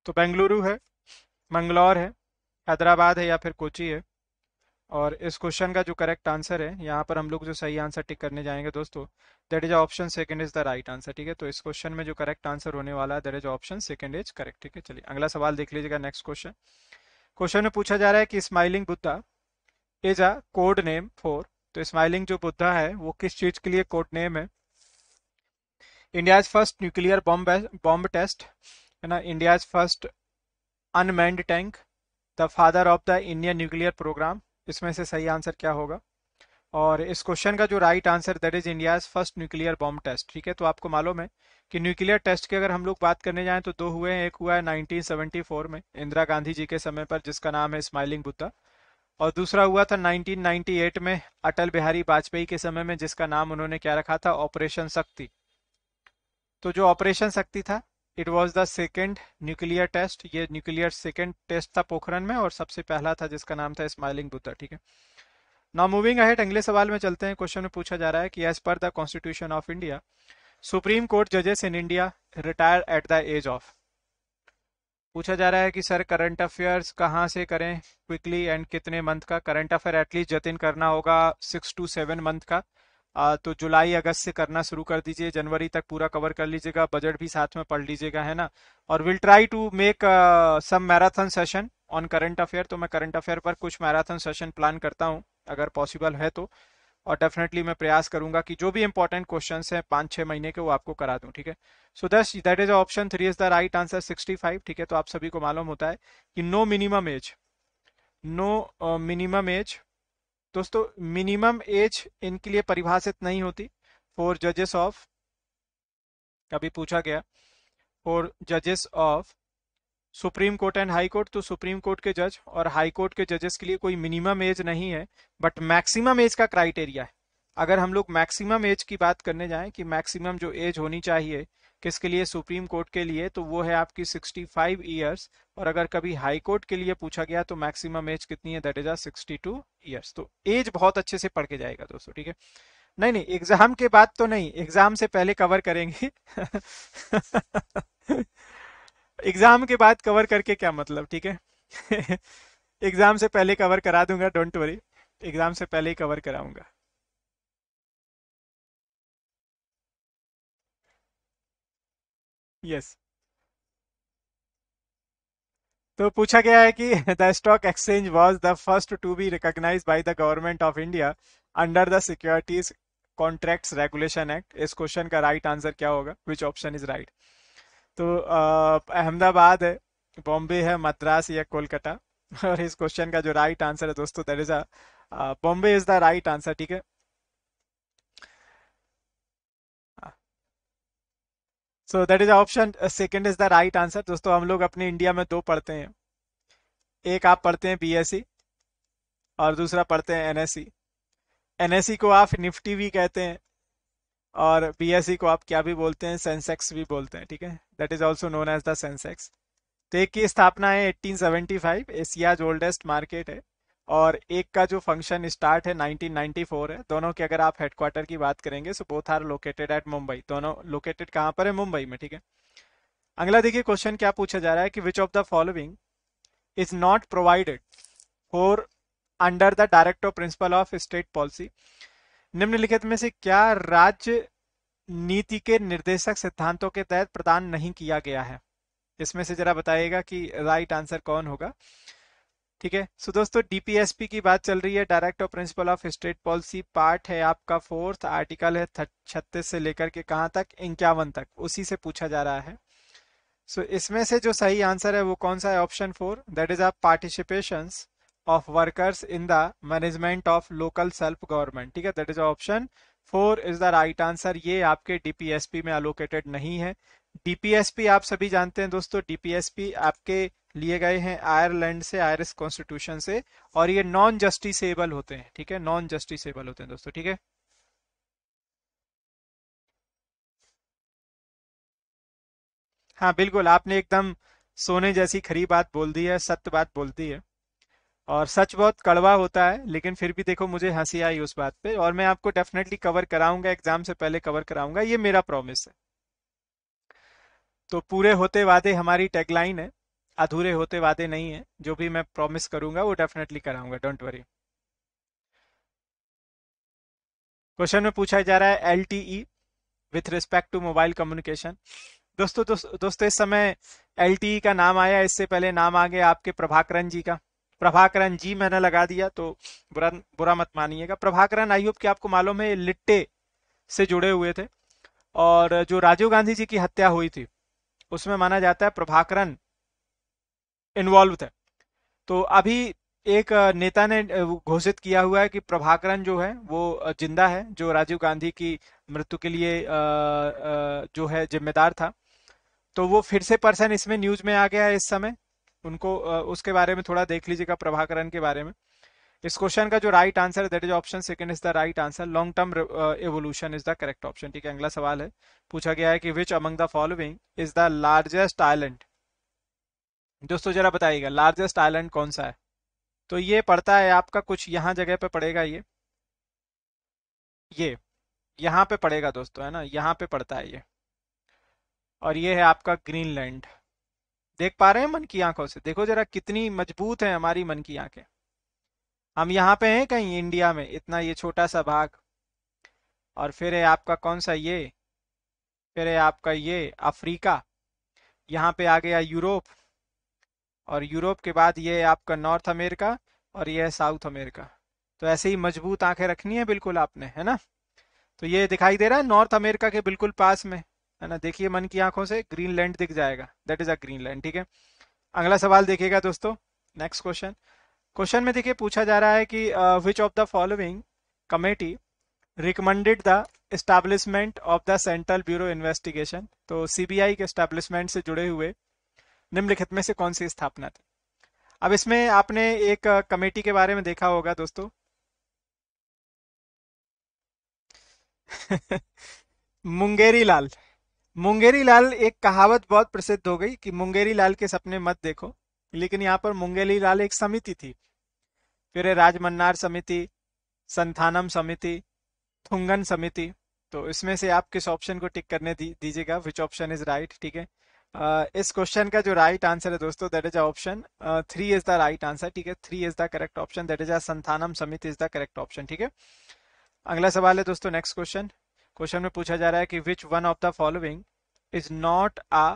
तो बेंगलुरु है मंगलौर है हैदराबाद है या फिर कोची है और इस क्वेश्चन का जो करेक्ट आंसर है यहाँ पर हम लोग जो सही आंसर टिक करने जाएंगे दोस्तों that is option second is the right answer ठीक है तो इस क्वेश्चन में जो करेक्ट आंसर होने वाला है that is option second is correct ठीक है चलिए अगला सवाल देख लीजिएगा नेक्स्ट क्वेश्चन क्वेश्चन में पूछा जा रहा है कि smiling Buddha is a code name for तो स्माइलिंग जो बुद्धा है वो किस चीज के लिए कोड नेम है India is first nuclear bomb bomb test है ना India is first unmanned tank the father of the Indian nuclear program इसमें से सही आंसर क्या होगा और इस क्वेश्चन का जो right answer that is India's first nuclear bomb test ठीक है तो आपको मालूम है कि न्यूक्लियर टेस्ट की अगर हम लोग बात करने जाएं तो दो हुए हैं एक हुआ है 1974 में इंदिरा गांधी जी के समय पर जिसका नाम है स्माइलिंग बुद्धा और दूसरा हुआ था 1998 में अटल बिहारी वाजपेयी के समय में जिसका नाम उन्होंने क्या रखा था ऑपरेशन शक्ति तो जो ऑपरेशन शक्ति था it was the second nuclear test ये न्यूक्लियर सेकेंड टेस्ट था पोखरण में और सबसे पहला था जिसका नाम था स्माइलिंग बुद्धा ठीक है ना मूविंग अहेड अगले सवाल में चलते हैं क्वेश्चन में पूछा जा रहा है कि as per the constitution of India supreme court जजेस in India retire at the age of पूछा जा रहा है कि सर करंट अफेयर्स कहाँ से करें क्विकली एंड कितने मंथ का करंट अफेयर एटलीस्ट जतिन करना होगा सिक्स टू सेवन मंथ का तो जुलाई अगस्त से करना शुरू कर दीजिए जनवरी तक पूरा कवर कर लीजिएगा बजट भी साथ में पढ़ लीजिएगा है ना और will try to make some marathon session on current affair तो मैं करंट अफेयर पर कुछ मैराथन सेशन प्लान करता हूँ अगर पॉसिबल है तो और डेफिनेटली मैं प्रयास करूंगा कि जो भी इंपॉर्टेंट क्वेश्चन हैं पांच छः महीने के वो आपको करा दूं ठीक है so that that is option three is the right answer sixty five ठीक है तो आप सभी को मालूम होता है कि no minimum age no minimum age दोस्तों मिनिमम एज इनके लिए परिभाषित नहीं होती फॉर जजेस ऑफ कभी पूछा गया फॉर जजेस of supreme court and high court तो सुप्रीम कोर्ट के जज और हाई कोर्ट के जजेस के लिए कोई मिनिमम एज नहीं है बट मैक्सिमम एज का क्राइटेरिया है अगर हम लोग मैक्सिमम एज की बात करने जाएं कि मैक्सिमम जो एज होनी चाहिए किसके लिए सुप्रीम कोर्ट के लिए तो वो है आपकी 65 ईयर्स और अगर कभी हाई कोर्ट के लिए पूछा गया तो मैक्सिमम एज कितनी है that is are two years तो एज बहुत अच्छे से पढ़ के जाएगा दोस्तों ठीक है नहीं नहीं एग्जाम के बाद तो नहीं एग्जाम से पहले कवर करेंगे एग्जाम के बाद कवर करके क्या मतलब ठीक है एग्जाम से पहले कवर करा दूंगा डोंट वरी एग्जाम से पहले ही कवर कराऊंगा यस तो पूछा गया है कि the stock exchange was the first to be recognise by the government of India under the securities contracts regulation act इस क्वेश्चन का राइट right आंसर क्या होगा विच ऑप्शन इज राइट तो अहमदाबाद है बॉम्बे है मद्रास या कोलकाता और इस क्वेश्चन का जो राइट right आंसर है दोस्तों that is a Bombay is the right answer ठीक है so that is option second is the right answer दोस्तों हम लोग अपने इंडिया में दो पढ़ते हैं एक आप पढ़ते हैं बीएससी e और दूसरा पढ़ते हैं एनएससी एनएससी e। e को आप निफ्टी भी कहते हैं और बीएससी को आप क्या भी बोलते हैं सेंसेक्स भी बोलते हैं ठीक है that is also known as the Sensex तो एक की स्थापना है 1875 एशिया ओल्डेस्ट मार्केट है और एक का जो फंक्शन स्टार्ट है 1994 है दोनों की अगर आप हेडक्वार्टर की बात करेंगे so both are located at Mumbai दोनों लोकेटेड कहाँ पर है मुंबई में ठीक है अगला देखिए क्वेश्चन क्या पूछा जा रहा है कि which of the following is not provided for under the director principal of state policy निम्नलिखित में से क्या राज्य नीति के निर्देशक सिद्धांतों के तहत प्रदान नहीं किया गया है इसमें से जरा बताइएगा कि राइट आंसर कौन होगा ठीक है सो दोस्तों डीपीएसपी की बात चल रही है डायरेक्ट और principal of state policy part है आपका फोर्थ आर्टिकल है छत्तीस से लेकर के कहाँ तक इक्यावन तक उसी से पूछा जा रहा है सो so, इसमें से जो सही आंसर है वो कौन सा है ऑप्शन फोर दैट इज आप participation of workers in the management of local self government ठीक है that is option four is the right answer ये आपके डीपीएसपी में अलोकेटेड नहीं है डीपीएसपी आप सभी जानते हैं दोस्तों डीपीएसपी आपके लिए गए हैं आयरलैंड से आयरिस कॉन्स्टिट्यूशन से और ये नॉन जस्टिसेबल होते हैं ठीक है नॉन जस्टिसेबल होते हैं दोस्तों ठीक है हाँ बिल्कुल आपने एकदम सोने जैसी खरी बात बोल दी है सत्य बात बोल दी है और सच बहुत कड़वा होता है लेकिन फिर भी देखो मुझे हंसी आई उस बात पे और मैं आपको डेफिनेटली कवर कराऊंगा एग्जाम से पहले कवर कराऊंगा ये मेरा प्रॉमिस है तो पूरे होते वादे हमारी टैगलाइन है अधूरे होते वादे नहीं है जो भी मैं प्रॉमिस करूंगा वो डेफिनेटली कराऊंगा डोंट वरी क्वेश्चन में पूछा जा रहा है L T E with respect to mobile communication दोस्तों दोस्तों इस समय एल टी ई का नाम आया इससे पहले नाम आ गया आपके प्रभाकरण जी का प्रभाकरण जी मैंने लगा दिया तो बुरा बुरा मत मानिएगा प्रभाकरण आई होप कि आपको मालूम है लिट्टे से जुड़े हुए थे और जो राजीव गांधी जी की हत्या हुई थी उसमें माना जाता है प्रभाकरण इन्वॉल्व थे तो अभी एक नेता ने घोषित किया हुआ है कि प्रभाकरण जो है वो जिंदा है जो राजीव गांधी की मृत्यु के लिए जो है जिम्मेदार था तो वो फिर से पर्सन इसमें न्यूज में आ गया है इस समय उनको उसके बारे में थोड़ा देख लीजिएगा प्रभाकरण के बारे में इस क्वेश्चन का जो राइट आंसर है that is option second is the right answer long term evolution is the correct option ठीक है अगला सवाल है पूछा गया है कि which among the following is the largest island दोस्तों जरा बताइएगा लार्जेस्ट आइलैंड कौन सा है तो ये पड़ता है आपका कुछ यहाँ जगह पे पड़ेगा ये ये यहाँ पे पड़ेगा दोस्तों है ना यहाँ पे पड़ता है ये और ये है आपका ग्रीनलैंड देख पा रहे हैं मन की आंखों से देखो जरा कितनी मजबूत है हमारी मन की आंखें हम यहाँ पे हैं कहीं इंडिया में इतना ये छोटा सा भाग और फिर है आपका कौन सा ये फिर है आपका ये अफ्रीका यहाँ पे आ गया यूरोप और यूरोप के बाद ये है आपका नॉर्थ अमेरिका और ये है साउथ अमेरिका तो ऐसे ही मजबूत आंखें रखनी है बिल्कुल आपने है ना तो ये दिखाई दे रहा है नॉर्थ अमेरिका के बिल्कुल पास में है ना देखिए मन की आंखों से ग्रीन लैंड दिख जाएगा that is a Greenland ठीक है अगला सवाल देखिएगा दोस्तों नेक्स्ट क्वेश्चन क्वेश्चन में देखिए पूछा जा रहा है कि which of the following committee recommended the establishment of the central bureau investigation तो सीबीआई के इस्टेब्लिशमेंट से जुड़े हुए निम्नलिखित में से कौन सी स्थापना थी अब इसमें आपने एक कमेटी के बारे में देखा होगा दोस्तों मुंगेरी लाल मुंगेरी लाल एक कहावत बहुत प्रसिद्ध हो गई कि मुंगेरी लाल के सपने मत देखो लेकिन यहाँ पर मुंगेरी लाल एक समिति थी फिर राजमन्नार समिति संथानम समिति थुंगन समिति तो इसमें से आप किस ऑप्शन को टिक करने दी, दीजिएगा विच ऑप्शन इज राइट ठीक है इस क्वेश्चन का जो राइट आंसर है दोस्तों that is option three is the right answer ठीक है three is the correct option that is Santhanam समित इज द करेक्ट ऑप्शन ठीक है अगला सवाल है दोस्तों नेक्स्ट क्वेश्चन क्वेश्चन में पूछा जा रहा है कि which one of the following is not a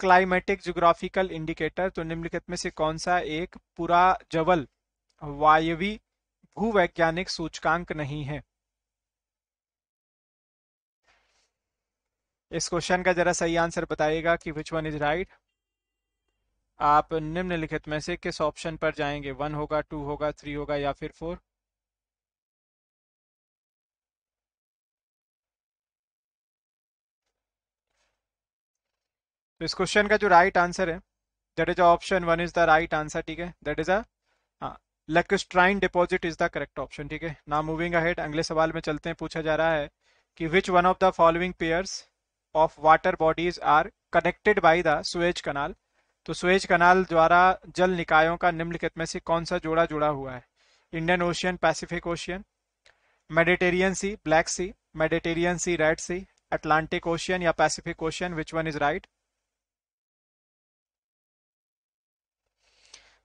climatic geographical indicator तो निम्नलिखित में से कौन सा एक पूरा जवल वायवी भूवैज्ञानिक सूचकांक नहीं है इस क्वेश्चन का जरा सही आंसर बताइएगा कि विच वन इज राइट आप निम्नलिखित में से किस ऑप्शन पर जाएंगे वन होगा टू होगा थ्री होगा या फिर फोर तो इस क्वेश्चन का जो राइट आंसर है that is option one is the right answer ठीक है that is a lacustrine deposit is the correct option ठीक है ना मूविंग अहेड अगले सवाल में चलते हैं पूछा जा रहा है कि which one of the following pairs of water bodies are connected by the Suez canal तो स्वेज कनाल द्वारा जल निकायों का निम्नलिखित में से कौन सा जोड़ा जुड़ा हुआ है Indian Ocean Pacific Ocean Mediterranean Sea Black Sea Mediterranean Sea Red Sea Atlantic Ocean या Pacific Ocean which one is right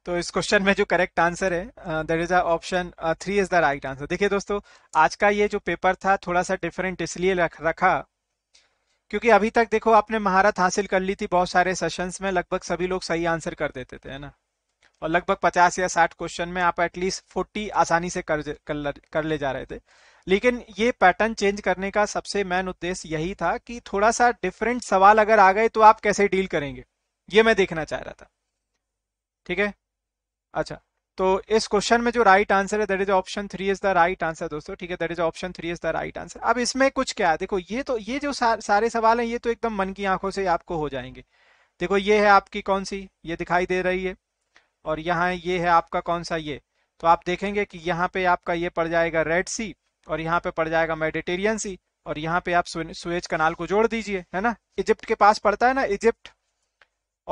तो इस क्वेश्चन में जो करेक्ट आंसर है that is option three is the right answer देखिए दोस्तों आज का ये जो पेपर था थोड़ा सा डिफरेंट इसलिए रख, रखा क्योंकि अभी तक देखो आपने महारत हासिल कर ली थी बहुत सारे सेशंस में लगभग सभी लोग सही आंसर कर देते थे है ना और लगभग पचास या साठ क्वेश्चन में आप एटलीस्ट फोर्टी आसानी से कर, कर कर ले जा रहे थे लेकिन ये पैटर्न चेंज करने का सबसे मेन उद्देश्य यही था कि थोड़ा सा डिफरेंट सवाल अगर आ गए तो आप कैसे डील करेंगे ये मैं देखना चाह रहा था ठीक है अच्छा तो इस क्वेश्चन में जो राइट आंसर है that is option three is the right answer दोस्तों ठीक है that is option three is the right answer अब इसमें कुछ क्या है देखो ये तो ये जो सारे सवाल हैं ये तो एकदम मन की आंखों से आपको हो जाएंगे देखो ये है आपकी कौन सी ये दिखाई दे रही है और यहाँ ये है आपका कौन सा ये तो आप देखेंगे कि यहाँ पे आपका ये पड़ जाएगा रेड सी और यहाँ पे पड़ जाएगा मेडिटेरियन सी और यहाँ पे आप सुएज कनाल को जोड़ दीजिए है ना इजिप्ट के पास पड़ता है ना इजिप्ट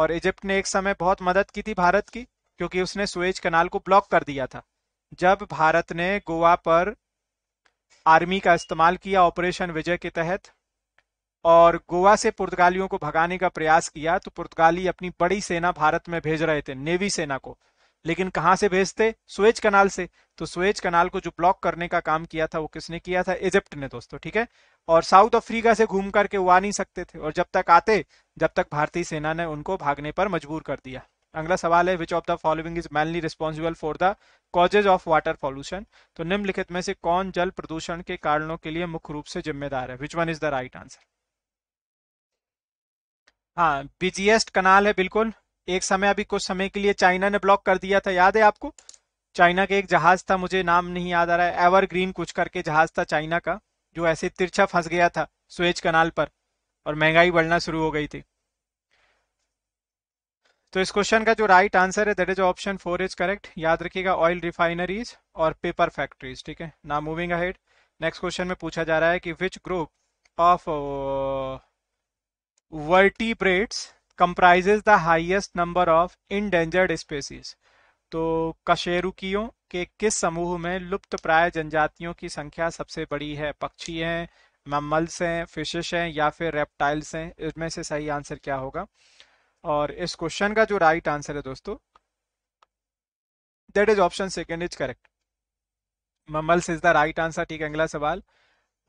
और इजिप्ट ने एक समय बहुत मदद की थी भारत की क्योंकि उसने सुएज कनाल को ब्लॉक कर दिया था जब भारत ने गोवा पर आर्मी का इस्तेमाल किया ऑपरेशन विजय के तहत और गोवा से पुर्तगालियों को भगाने का प्रयास किया तो पुर्तगाली अपनी बड़ी सेना भारत में भेज रहे थे नेवी सेना को लेकिन कहाँ से भेजते स्वेज कनाल से तो स्वेज कनाल को जो ब्लॉक करने का काम किया था वो किसने किया था इजिप्ट ने दोस्तों ठीक है और साउथ अफ्रीका से घूम करके वो आ नहीं सकते थे और जब तक आते जब तक भारतीय सेना ने उनको भागने पर मजबूर कर दिया अगला सवाल है which of the following is mainly responsible for the causes of water pollution तो निम्नलिखित में से कौन जल प्रदूषण के कारणों के लिए मुख्य रूप से जिम्मेदार है which one is the right answer हाँ बिजिएस्ट कनाल है बिल्कुल एक समय अभी कुछ समय के लिए चाइना ने ब्लॉक कर दिया था याद है आपको चाइना का एक जहाज था मुझे नाम नहीं याद आ रहा है एवरग्रीन कुछ करके जहाज था चाइना का जो ऐसे तिरछा फंस गया था स्वेज कनाल पर और महंगाई बढ़ना शुरू हो गई थी तो इस क्वेश्चन का जो राइट आंसर है that is option four is correct याद रखिएगा ऑयल रिफाइनरीज और पेपर फैक्ट्रीज ठीक है ना मूविंग अहेड नेक्स्ट क्वेश्चन में पूछा जा रहा है कि which group of breeds comprises the highest number of endangered species तो कशेरुकियों के किस समूह में लुप्त प्राय जनजातियों की संख्या सबसे बड़ी है पक्षी हैं ममल्स हैं फिशेस हैं या फिर रेप्टाइल्स हैं इसमें से सही आंसर क्या होगा और इस क्वेश्चन का जो राइट आंसर है दोस्तों that is option second is correct mammals is the right answer ठीक है अगला सवाल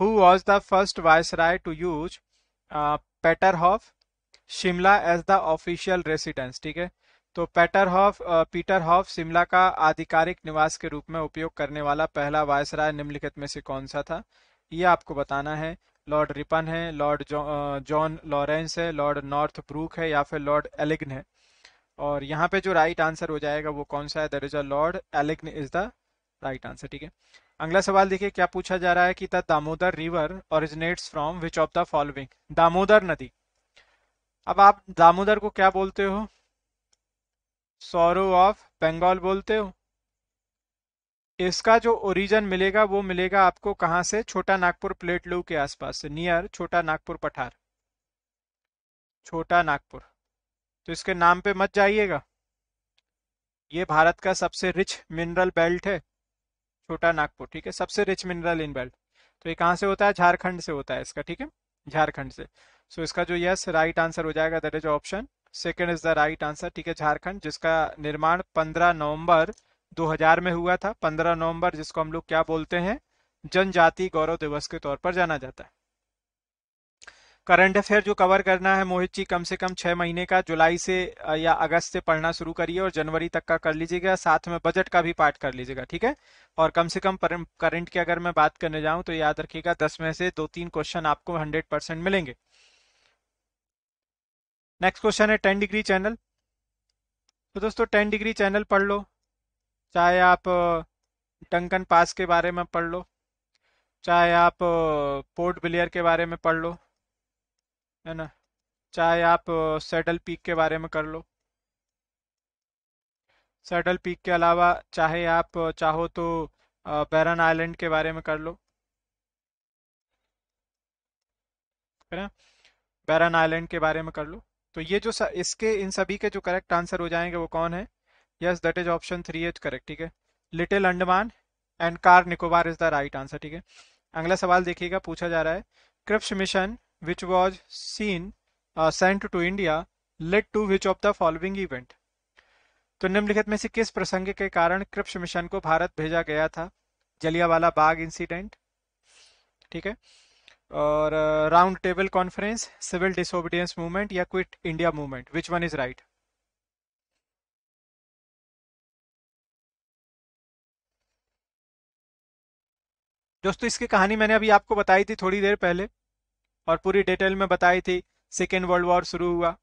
who was the first viceroy to use Peterhof Shimla as the official residence ठीक है तो Peterhof Peterhof Shimla का आधिकारिक निवास के रूप में उपयोग करने वाला पहला वायसराय निम्नलिखित में से कौन सा था यह आपको बताना है लॉर्ड रिपन है लॉर्ड जॉन लॉरेंस है लॉर्ड नॉर्थ ब्रूक है या फिर लॉर्ड एलिग्न है और यहाँ पे जो राइट आंसर हो जाएगा वो कौन सा है that is a Lord Elgin is the right answer ठीक है अगला सवाल देखिए क्या पूछा जा रहा है कि the Damodar river originates from which of the following Damodar नदी अब आप दामोदर को क्या बोलते हो सौरव ऑफ बंगाल बोलते हो इसका जो ओरिजन मिलेगा वो मिलेगा आपको कहाँ से छोटा नागपुर प्लेट लू के आसपास से नियर छोटा नागपुर पठार छोटा नागपुर तो इसके नाम पे मत जाइएगा ये भारत का सबसे रिच मिनरल बेल्ट है छोटा नागपुर ठीक है सबसे रिच मिनरल इन बेल्ट तो ये कहाँ से होता है झारखंड से होता है इसका ठीक है झारखंड से सो so, इसका जो यस राइट आंसर हो जाएगा that is option second is the right answer ठीक है झारखंड जिसका निर्माण पंद्रह नवम्बर 2000 में हुआ था 15 नवंबर जिसको हम लोग क्या बोलते हैं जनजाति गौरव दिवस के तौर पर जाना जाता है करंट अफेयर जो कवर करना है मोहित जी कम से कम छह महीने का जुलाई से या अगस्त से पढ़ना शुरू करिए और जनवरी तक का कर लीजिएगा साथ में बजट का भी पार्ट कर लीजिएगा ठीक है और कम से कम करंट की अगर मैं बात करने जाऊं तो याद रखिएगा दस में से दो तीन क्वेश्चन आपको हंड्रेड परसेंट मिलेंगे नेक्स्ट क्वेश्चन है टेन डिग्री चैनल तो दोस्तों टेन डिग्री चैनल पढ़ लो चाहे आप टंकन पास के बारे में पढ़ लो चाहे आप पोर्ट ब्लेयर के बारे में पढ़ लो है ना चाहे आप सेडल पीक के बारे में कर लो सेडल पीक के अलावा चाहे आप चाहो तो बैरन आइलैंड के बारे में कर लो है ना बैरन आइलैंड के बारे में कर लो तो ये जो इसके इन सभी के जो करेक्ट आंसर हो जाएंगे वो कौन है yes that is option three is correct ठीक है Little Andaman and Car Nicobar is the right answer ठीक है अगला सवाल देखिएगा पूछा जा रहा है Cripps Mission which was seen sent to India late to which of the following event तो निम्नलिखित में से किस प्रसंग के कारण क्रिप्स मिशन को भारत भेजा गया था जलियावाला बाग इंसिडेंट ठीक है और Round Table Conference Civil Disobedience Movement या Quit India Movement which one is right दोस्तों इसकी कहानी मैंने अभी आपको बताई थी थोड़ी देर पहले और पूरी डिटेल में बताई थी सेकेंड वर्ल्ड वॉर शुरू हुआ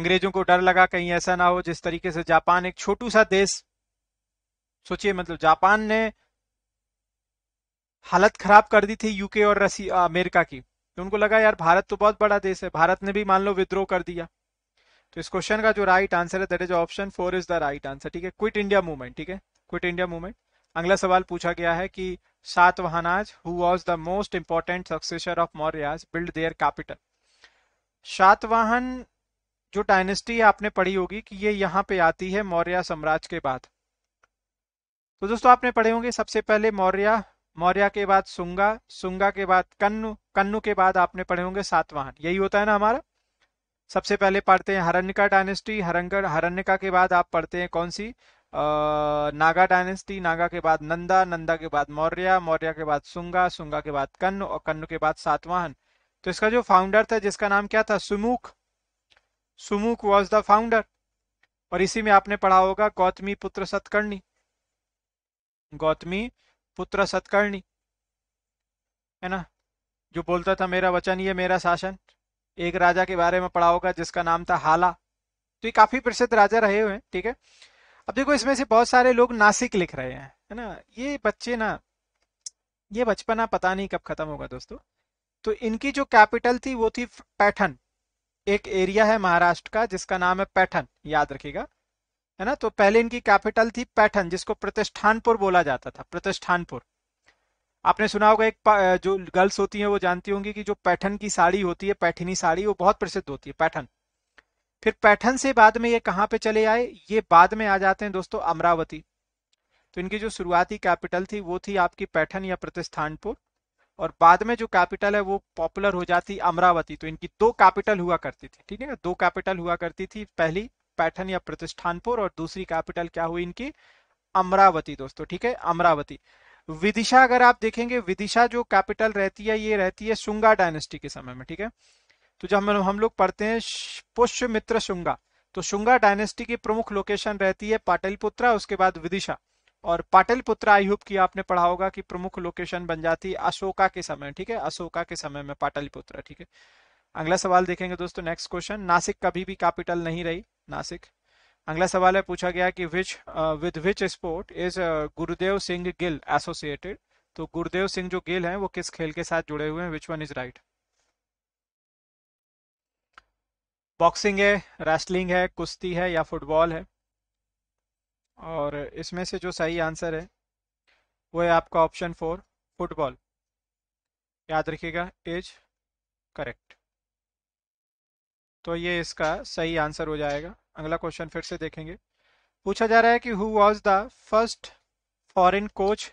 अंग्रेजों को डर लगा कहीं ऐसा ना हो जिस तरीके से जापान एक छोटू सा देश सोचिए मतलब जापान ने हालत खराब कर दी थी यूके और रसिया अमेरिका की तो उनको लगा यार भारत तो बहुत बड़ा देश है भारत ने भी मान लो विद्रोह कर दिया तो इस क्वेश्चन का जो राइट आंसर है that is option four is the right answer ठीक है क्विट इंडिया मूवमेंट ठीक है क्विट इंडिया मूवमेंट अगला सवाल पूछा गया है कि Satavahanas who was the most important successor of Mauryas build their capital Satavahana जो डायनेस्टी आपने पढ़ी होगी कि ये यहाँ पे आती है मौर्य साम्राज्य के बाद तो दोस्तों आपने पढ़े होंगे सबसे पहले मौर्य मौर्य के बाद सुंगा सुंगा के बाद कन्नु कन्नु के बाद आपने पढ़े होंगे सातवाहन यही होता है ना हमारा सबसे पहले पढ़ते हैं हरण्यका डायनेस्टी हरंग हरण्यका के बाद आप पढ़ते हैं कौन सी नागा डायनेस्टी नागा के बाद नंदा नंदा के बाद मौर्य मौर्य के बाद सुंगा सुंगा के बाद कन्न और कन्न के बाद सातवाहन तो इसका जो फाउंडर था जिसका नाम क्या था Sumukh Sumukh was the founder और इसी में आपने पढ़ा होगा गौतमी पुत्र सतकर्णी गौतमी पुत्र सतकर्णी है ना जो बोलता था मेरा वचन ये मेरा शासन एक राजा के बारे में पढ़ा होगा जिसका नाम था हाला तो ये काफी प्रसिद्ध राजा रहे हुए हैं ठीक है अब देखो इसमें से बहुत सारे लोग नासिक लिख रहे हैं है ना ये बच्चे ना ये बचपना पता नहीं कब खत्म होगा दोस्तों तो इनकी जो कैपिटल थी वो थी पैठन एक एरिया है महाराष्ट्र का जिसका नाम है पैठन याद रखिएगा है ना तो पहले इनकी कैपिटल थी पैठन जिसको प्रतिष्ठानपुर बोला जाता था प्रतिष्ठानपुर आपने सुना होगा एक जो गर्ल्स होती हैं वो जानती होंगी कि जो पैठन की साड़ी होती है पैठनी साड़ी वो बहुत प्रसिद्ध होती है पैठन फिर पैठन से बाद में ये कहाँ पे चले आए ये बाद में आ जाते हैं दोस्तों अमरावती तो इनकी जो शुरुआती कैपिटल थी वो थी आपकी पैठन या प्रतिष्ठानपुर और बाद में जो कैपिटल है वो पॉपुलर हो जाती अमरावती तो इनकी दो कैपिटल हुआ करती थी ठीक है दो कैपिटल हुआ करती थी पहली पैठन या प्रतिष्ठानपुर और दूसरी कैपिटल क्या हुई इनकी अमरावती दोस्तों ठीक है अमरावती विदिशा अगर आप देखेंगे विदिशा जो कैपिटल रहती है ये रहती है शुंगा डायनेस्टी के समय में ठीक है तो जब हम हम लोग पढ़ते हैं पुष्य मित्र शुंगा तो शुंगा डायनेस्टी की प्रमुख लोकेशन रहती है पाटलिपुत्रा उसके बाद विदिशा और पाटलपुत्र आई होप की आपने पढ़ा होगा कि प्रमुख लोकेशन बन जाती है अशोका के समय ठीक है अशोका के समय में पाटलपुत्र ठीक है अगला सवाल देखेंगे दोस्तों नेक्स्ट क्वेश्चन नासिक कभी भी कैपिटल नहीं रही नासिक अगला सवाल है पूछा गया कि which with which sport is Gurudev Singh Gill associated तो गुरुदेव सिंह जो गिल हैं वो किस खेल के साथ जुड़े हुए हैं which one is right boxing है रेस्लिंग है कुश्ती है या फुटबॉल है और इसमें से जो सही आंसर है वो है आपका ऑप्शन फोर फुटबॉल याद रखिएगा एज करेक्ट तो ये इसका सही आंसर हो जाएगा अगला क्वेश्चन फिर से देखेंगे पूछा जा रहा है कि who was the first foreign coach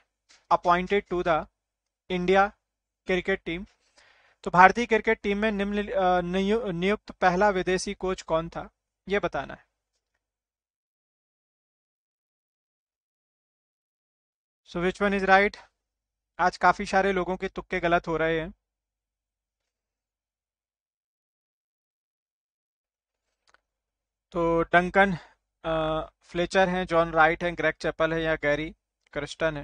appointed to the India cricket team तो भारतीय क्रिकेट टीम में निम्न नियुक्त पहला विदेशी कोच कौन था यह बताना है so which one is right आज काफी सारे लोगों के तुक्के गलत हो रहे हैं तो डंकन फ्लेचर हैं जॉन राइट हैं ग्रेग चैपल है या गैरी क्रिस्टन है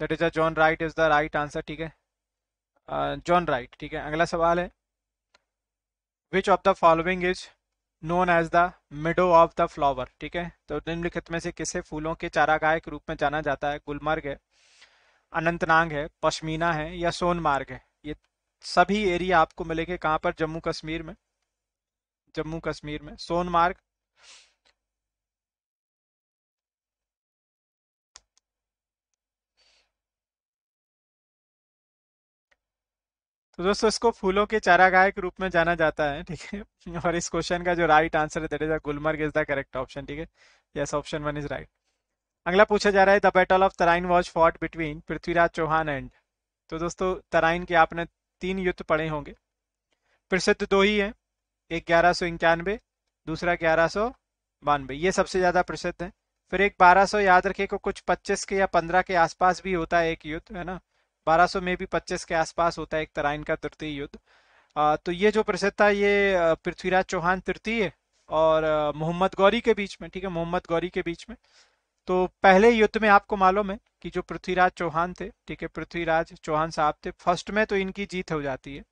that is a John Wright is the right answer ठीक है जॉन राइट ठीक है अगला सवाल है which of the following is known as the meadow of the flower ठीक है तो निम्नलिखित में से किसे फूलों के चारागाह के रूप में जाना जाता है गुलमर्ग है अनंतनाग है पश्मीना है या सोनमार्ग है ये सभी एरिया आपको मिलेंगे कहाँ पर जम्मू कश्मीर में जम्मू कश्मीर में सोनमार्ग तो दोस्तों इसको फूलों के चारागाह के रूप में जाना जाता है ठीक है और इस क्वेश्चन का जो राइट आंसर है that is Gulmarg is the correct option ठीक है yes option one is right अगला पूछा जा रहा है the battle of Tarain was fought between Prithviraj Chauhan and तो दोस्तों तराइन के आपने तीन युद्ध पढ़े होंगे प्रसिद्ध दो ही हैं एक ग्यारह सौ इक्यानवे दूसरा ग्यारह सौ बानवे ये सबसे ज़्यादा प्रसिद्ध है फिर एक बारह सौ याद रखे को कुछ पच्चीस के या पंद्रह के आसपास भी होता है एक युद्ध है ना बारह सौ में भी पच्चीस के आसपास होता है एक तराइन का तृतीय युद्ध तो ये जो प्रसिद्ध था ये पृथ्वीराज चौहान तृतीय और मोहम्मद गौरी के बीच में ठीक है मोहम्मद गौरी के बीच में तो पहले युद्ध में आपको मालूम है कि जो पृथ्वीराज चौहान थे ठीक है पृथ्वीराज चौहान साहब थे फर्स्ट में तो इनकी जीत हो जाती है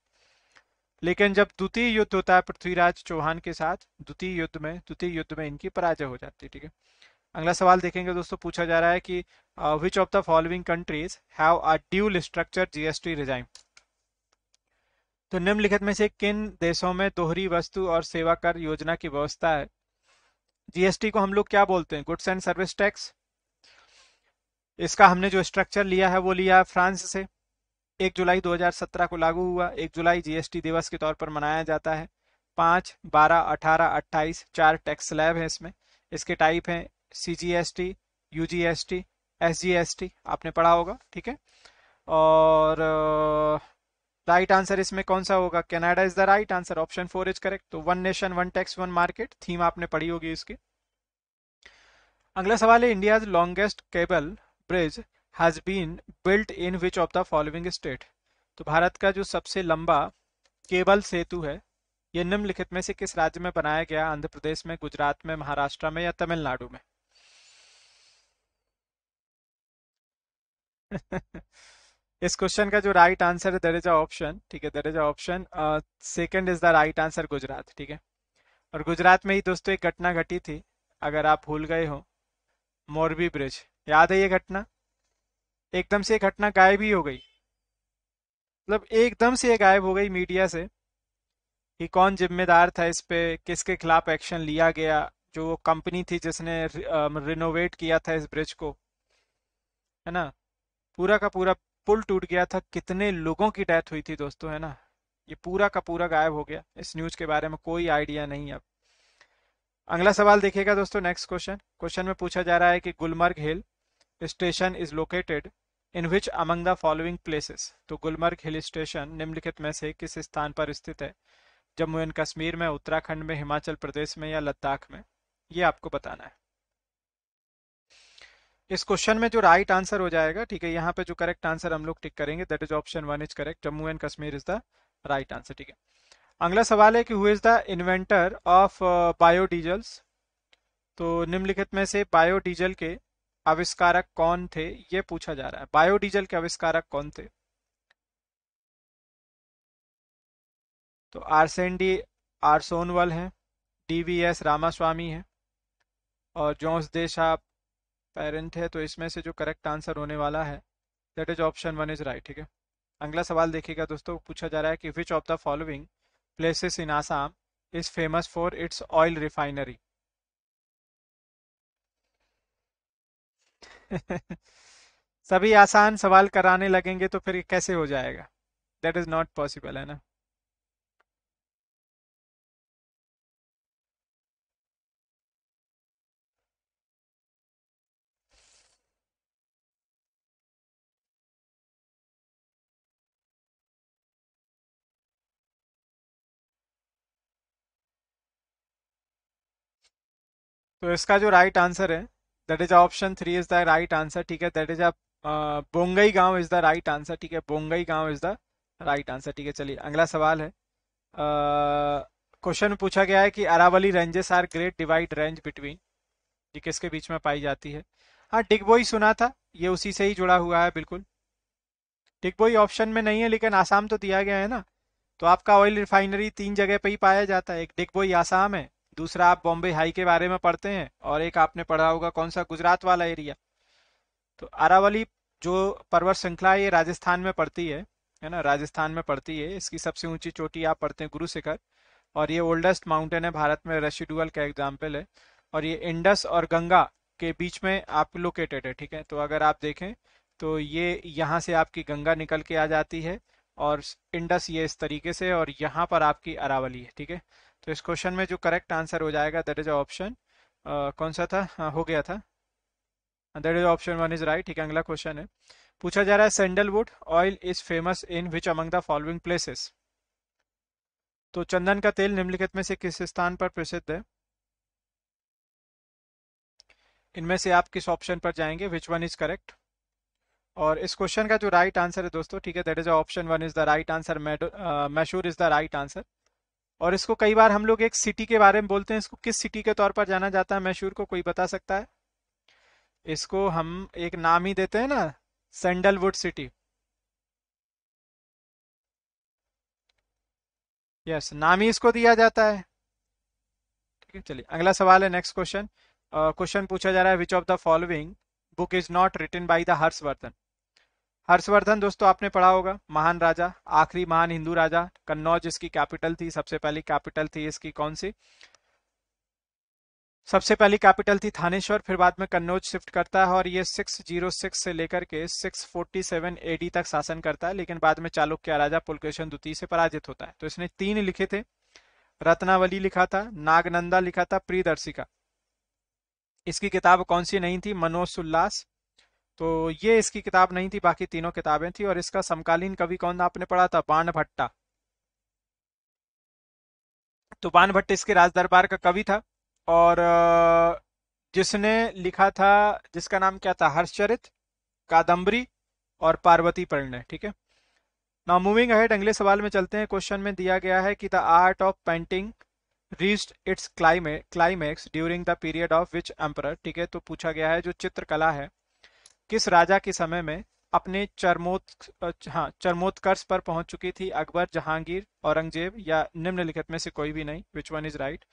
लेकिन जब द्वितीय युद्ध होता है पृथ्वीराज चौहान के साथ द्वितीय युद्ध में द्वितीय युद्ध में इनकी पराजय हो जाती है ठीक है अगला सवाल देखेंगे दोस्तों पूछा जा रहा है कि which of the following countries have a dual structure GST regime तो निम्नलिखित में से किन देशों में दोहरी वस्तु और सेवा कर योजना की व्यवस्था है जीएसटी को हम लोग क्या बोलते हैं गुड्स एंड सर्विस टैक्स इसका हमने जो स्ट्रक्चर लिया है वो लिया है फ्रांस से एक जुलाई 2017 को लागू हुआ एक जुलाई जीएसटी दिवस के तौर पर मनाया जाता है पांच बारह अठारह अट्ठाईस चार टैक्स स्लैब है इसमें इसके टाइप हैं C G S T S G S T आपने पढ़ा होगा ठीक है और राइट uh, आंसर इसमें कौन सा होगा Canada is the right answer option four is correct तो one nation one tax one market theme आपने पढ़ी होगी इसकी अगला सवाल है India longest cable bridge has been built in which of the following state तो भारत का जो सबसे लंबा केबल सेतु है यह निम्नलिखित में से किस राज्य में बनाया गया आंध्र प्रदेश में गुजरात में महाराष्ट्र में या तमिलनाडु में इस क्वेश्चन का जो राइट आंसर है दर इज ऑप्शन ठीक है that is option second is the right answer Gujarat ठीक है और गुजरात में ही दोस्तों एक घटना घटी थी अगर आप भूल गए हो मोरबी ब्रिज याद है ये घटना एकदम से ये घटना गायब ही हो गई मतलब एकदम से ये गायब हो गई मीडिया से कि कौन जिम्मेदार था इस पे किसके खिलाफ एक्शन लिया गया जो वो कंपनी थी जिसने रिनोवेट किया था इस ब्रिज को है ना पूरा का पूरा पुल टूट गया था कितने लोगों की डेथ हुई थी दोस्तों है ना ये पूरा का पूरा गायब हो गया इस न्यूज के बारे में कोई आइडिया नहीं अब अगला सवाल देखिएगा दोस्तों नेक्स्ट क्वेश्चन क्वेश्चन में पूछा जा रहा है कि Gulmarg hill station is located in which among the following places तो गुलमर्ग हिल स्टेशन निम्नलिखित में से किस स्थान पर स्थित है जम्मू एंड कश्मीर में उत्तराखंड में हिमाचल प्रदेश में या लद्दाख में ये आपको बताना है इस क्वेश्चन में जो राइट आंसर हो जाएगा ठीक है यहाँ पे जो करेक्ट आंसर हम लोग टिक करेंगे that is option one is correct Jammu and Kashmir is the right answer ठीक है अगला सवाल है कि who is the inventor of biodiesels तो निम्नलिखित में से बायोडीजल के आविष्कारक कौन थे ये पूछा जा रहा है बायोडीजल के आविष्कारक कौन थे तो आरसेंडी आरसोनवल वी डीवीएस रामास्वामी है और जॉन्स देशा पेरेंट है तो इसमें से जो करेक्ट आंसर होने वाला है that is option one is right ठीक है अगला सवाल देखिएगा दोस्तों पूछा जा रहा है कि which of the following places in Assam is famous for its oil refinery सभी आसान सवाल कराने लगेंगे तो फिर कैसे हो जाएगा दैट इज नॉट पॉसिबल है ना तो इसका जो राइट आंसर है that is option three is the right answer ठीक है दैट इज अ बोंगई गांव इज द राइट आंसर ठीक है बोंगई गांव इज द राइट आंसर ठीक है चलिए अगला सवाल है क्वेश्चन uh, पूछा गया है कि Aravalli ranges are great divide range between ये किसके बीच में पाई जाती है हाँ डिगबोई सुना था ये उसी से ही जुड़ा हुआ है बिल्कुल डिगबोई ऑप्शन में नहीं है लेकिन आसाम तो दिया गया है ना तो आपका ऑयल रिफाइनरी तीन जगह पे ही पाया जाता है एक डिगबोई आसाम है दूसरा आप बॉम्बे हाई के बारे में पढ़ते हैं और एक आपने पढ़ा होगा कौन सा गुजरात वाला एरिया तो अरावली जो पर्वत श्रृंखला ये राजस्थान में पड़ती है है ना राजस्थान में पड़ती है इसकी सबसे ऊंची चोटी आप पढ़ते हैं गुरु शिखर और ये ओल्डेस्ट माउंटेन है भारत में रेसिडुअल का एग्जाम्पल है और ये इंडस और गंगा के बीच में आप लोकेटेड है ठीक है तो अगर आप देखें तो ये यहाँ से आपकी गंगा निकल के आ जाती है और इंडस ये इस तरीके से और यहाँ पर आपकी अरावली है ठीक है तो इस क्वेश्चन में जो करेक्ट आंसर हो जाएगा दैट इज ऑप्शन कौन सा था हाँ, हो गया था that is option one is right ठीक है अगला क्वेश्चन है पूछा जा रहा है sandalwood oil is famous in which among the following places तो चंदन का तेल निम्नलिखित में से किस स्थान पर प्रसिद्ध है इनमें से आप किस ऑप्शन पर जाएंगे विच वन इज करेक्ट और इस क्वेश्चन का जो राइट right आंसर है दोस्तों ठीक है that is option one is the right answer Mysore is the right answer और इसको कई बार हम लोग एक सिटी के बारे में बोलते हैं इसको किस सिटी के तौर पर जाना जाता है मैशूर को कोई बता सकता है इसको हम एक नाम ही देते हैं ना सैंडलवुड सिटी यस नाम ही इसको दिया जाता है ठीक है चलिए अगला सवाल है नेक्स्ट क्वेश्चन क्वेश्चन पूछा जा रहा है which of the following book is not written by the Harshvardhan Harshvardhan दोस्तों आपने पढ़ा होगा महान राजा आखिरी महान हिंदू राजा कन्नौज इसकी कैपिटल थी सबसे पहली कैपिटल थी इसकी कौन सी सबसे पहली कैपिटल थी थानेश्वर फिर बाद में कन्नौज शिफ्ट करता है और ये 606 से लेकर के 647 एडी तक शासन करता है लेकिन बाद में चालुक्य राजा पुलकेशन द्वितीय से पराजित होता है तो इसने तीन लिखे थे रत्नावली लिखा था नागनंदा लिखा था प्रियदर्शिका इसकी किताब कौन सी नहीं थी मनोज उल्लास तो ये इसकी किताब नहीं थी बाकी तीनों किताबें थी और इसका समकालीन कवि कौन आपने पढ़ा था बाण भट्टा तो बाण भट्ट इसके राजदरबार का कवि था और जिसने लिखा था जिसका नाम क्या था हर्षचरित कादम्बरी और पार्वती परिणय ठीक है ना मूविंग अहेड अगले सवाल में चलते हैं क्वेश्चन में दिया गया है कि the art of painting reached its climax during the period of which emperor ठीक है तो पूछा गया है जो चित्रकला है किस राजा के समय में अपने चरमोत् हाँ चरमोत्कर्ष पर पहुंच चुकी थी अकबर जहांगीर औरंगजेब या निम्नलिखित में से कोई भी नहीं विच वन इज राइट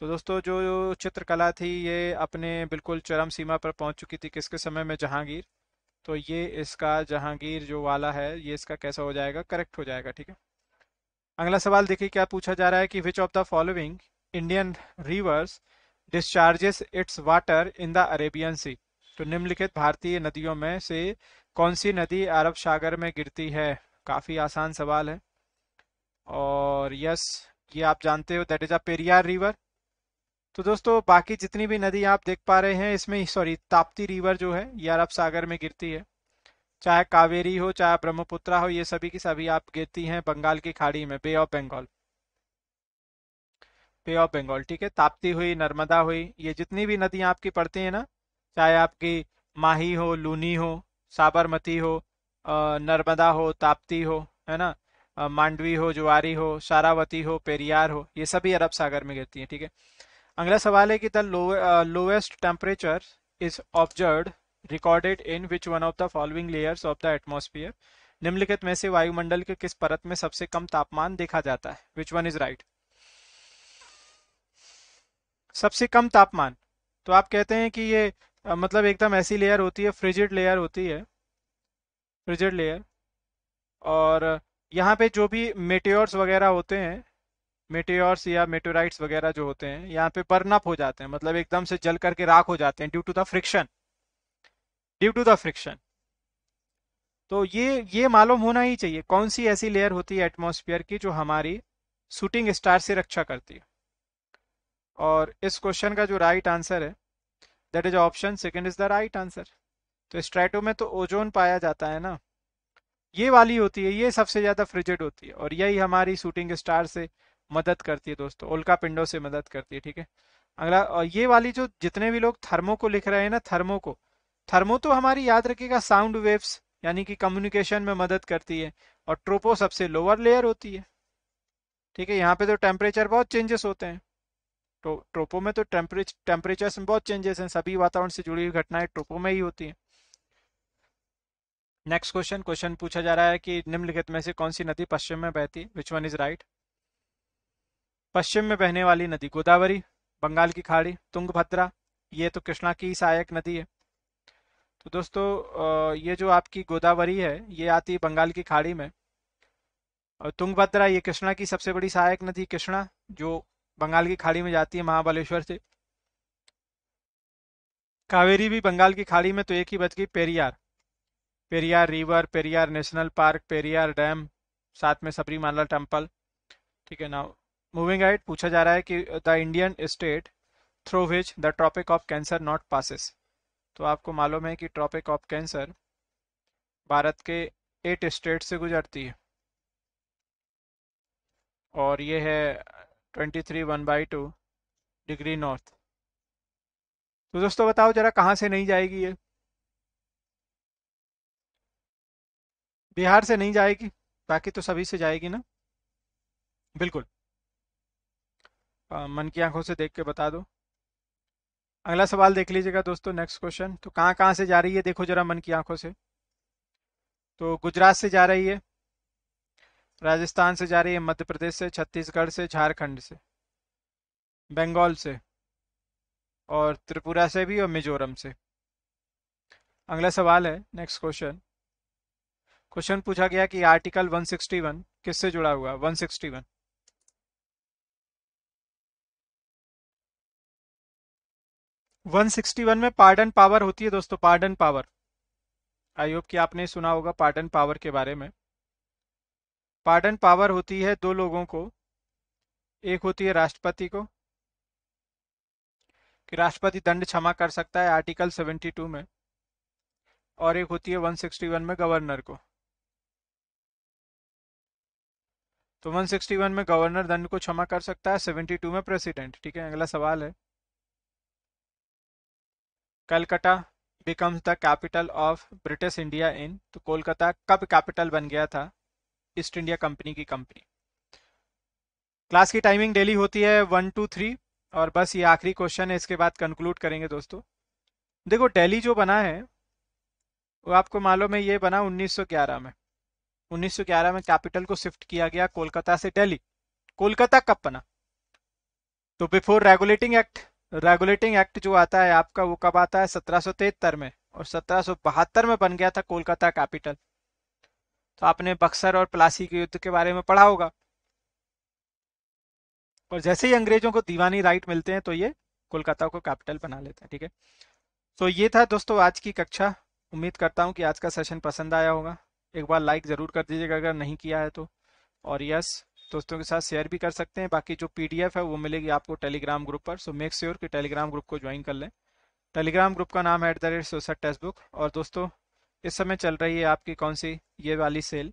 तो दोस्तों जो चित्रकला थी ये अपने बिल्कुल चरम सीमा पर पहुंच चुकी थी किसके समय में जहांगीर तो ये इसका जहांगीर जो वाला है ये इसका कैसा हो जाएगा करेक्ट हो जाएगा ठीक है अगला सवाल देखिए क्या पूछा जा रहा है कि which of the following Indian rivers discharges its water in the Arabian Sea तो निम्नलिखित भारतीय नदियों में से कौन सी नदी अरब सागर में गिरती है काफ़ी आसान सवाल है और यस ये आप जानते हो that is a Periyar river तो दोस्तों बाकी जितनी भी नदी आप देख पा रहे हैं इसमें सॉरी ताप्ती रिवर जो है ये अरब सागर में गिरती है चाहे कावेरी हो चाहे ब्रह्मपुत्रा हो ये सभी की सभी आप गिरती हैं बंगाल की खाड़ी में bay of Bengal bay of Bengal ठीक है ताप्ती हुई नर्मदा हुई ये जितनी भी नदियां आपकी पड़ती हैं ना चाहे आपकी माही हो लूनी हो साबरमती हो नर्मदा हो ताप्ती हो है ना मांडवी हो जुआरी हो शारावती हो पेरियार हो ये सभी अरब सागर में गिरती हैं ठीक है अगला सवाल है कि the lowest temperature is observe recorded in which one of the following layers of the atmosphere निम्नलिखित में से वायुमंडल के किस परत में सबसे कम तापमान देखा जाता है विच वन इज राइट सबसे कम तापमान तो आप कहते हैं कि ये मतलब एकदम ऐसी लेयर होती है फ्रिजिड लेयर होती है फ्रिजिड लेयर और यहाँ पे जो भी मेटेर्स वगैरह होते हैं मेटेर्स या मेटोराइट्स वगैरह जो होते हैं यहाँ पे बर्नअप हो जाते हैं मतलब एकदम से जल करके राख हो जाते हैं due to the friction due to the friction तो ये ये मालूम होना ही चाहिए कौन सी ऐसी लेयर होती है एटमोसफियर की जो हमारी शूटिंग स्टार से रक्षा करती है और इस क्वेश्चन का जो राइट आंसर है that is option second is the right answer तो स्ट्रेटो में तो ओजोन पाया जाता है ना ये वाली होती है ये सबसे ज्यादा फ्रिजिड होती है और यही हमारी शूटिंग स्टार से मदद करती है दोस्तों ओल्का पिंडो से मदद करती है ठीक है अगला और ये वाली जो जितने भी लोग थर्मो को लिख रहे हैं ना थर्मो को थर्मो तो हमारी याद रखेगा साउंड वेव्स यानी कि कम्युनिकेशन में मदद करती है और ट्रोपो सबसे लोअर लेयर होती है ठीक है यहाँ पे तो टेम्परेचर बहुत चेंजेस होते हैं तो ट्रोपो में तो टेम्परेचर टेम्परेचर में बहुत चेंजेस हैं सभी वातावरण से जुड़ी हुई घटनाएं ट्रोपो में ही होती हैं नेक्स्ट क्वेश्चन क्वेश्चन पूछा जा रहा है कि निम्नलिखित में से कौन सी नदी पश्चिम में बहती विच वन इज राइट पश्चिम में बहने वाली नदी गोदावरी बंगाल की खाड़ी तुंगभद्रा ये तो कृष्णा की सहायक नदी है तो दोस्तों ये जो आपकी गोदावरी है ये आती है बंगाल की खाड़ी में और तुंगभद्रा ये कृष्णा की सबसे बड़ी सहायक नदी कृष्णा जो बंगाल की खाड़ी में जाती है महाबलेश्वर से कावेरी भी बंगाल की खाड़ी में तो एक ही बच गई Periyar Periyar river Periyar National Park Periyar dam साथ में सबरीमाला टेम्पल ठीक है ना मूविंग आइट पूछा जा रहा है कि the Indian state through which the Tropic of Cancer not passes तो आपको मालूम है कि ट्रॉपिक ऑफ कैंसर भारत के एट स्टेट से गुजरती है और ये है 23 one by two degree north तो दोस्तों बताओ जरा कहाँ से नहीं जाएगी ये बिहार से नहीं जाएगी बाकी तो सभी से जाएगी ना बिल्कुल आ, मन की आंखों से देख के बता दो अगला सवाल देख लीजिएगा दोस्तों नेक्स्ट क्वेश्चन तो कहाँ कहाँ से जा रही है देखो जरा मन की आंखों से तो गुजरात से जा रही है राजस्थान से जा रही है मध्य प्रदेश से छत्तीसगढ़ से झारखंड से बंगाल से और त्रिपुरा से भी और मिजोरम से अगला सवाल है नेक्स्ट क्वेश्चन क्वेश्चन पूछा गया कि आर्टिकल 161 किससे जुड़ा हुआ 161 161 में पार्डन पावर होती है दोस्तों पार्डन पावर आई होप कि आपने सुना होगा पार्डन पावर के बारे में पार्डन पावर होती है दो लोगों को एक होती है राष्ट्रपति को कि राष्ट्रपति दंड क्षमा कर सकता है आर्टिकल 72 में और एक होती है 161 में गवर्नर को तो 161 में गवर्नर दंड को क्षमा कर सकता है 72 में प्रेसिडेंट ठीक है अगला सवाल है Calcutta becomes the capital of British India in तो कोलकाता कब कैपिटल बन गया था ईस्ट इंडिया कंपनी की कंपनी क्लास की टाइमिंग डेली होती है वन टू थ्री और बस ये आखिरी क्वेश्चन है इसके बाद कंक्लूड करेंगे दोस्तों देखो डेली जो बना है वो आपको मालूम है ये बना 1911 में 1911 में कैपिटल को शिफ्ट किया गया कोलकाता से डेली कोलकाता कब बना तो before Regulating Act Regulating Act जो आता है आपका वो कब आता है सत्रह में और सत्रह में बन गया था कोलकाता कैपिटल तो आपने बक्सर और प्लासी के युद्ध के बारे में पढ़ा होगा और जैसे ही अंग्रेजों को दीवानी राइट मिलते हैं तो ये कोलकाता को कैपिटल बना लेते हैं ठीक है तो ये था दोस्तों आज की कक्षा उम्मीद करता हूँ कि आज का सेशन पसंद आया होगा एक बार लाइक ज़रूर कर दीजिएगा अगर नहीं किया है तो और यस दोस्तों के साथ शेयर भी कर सकते हैं बाकी जो पीडीएफ है वो मिलेगी आपको टेलीग्राम ग्रुप पर सो मेक श्योर कि टेलीग्राम ग्रुप को ज्वाइन कर लें टेलीग्राम ग्रुप का नाम है at the rate source text book और दोस्तों इस समय चल रही है आपकी कौन सी ये वाली सेल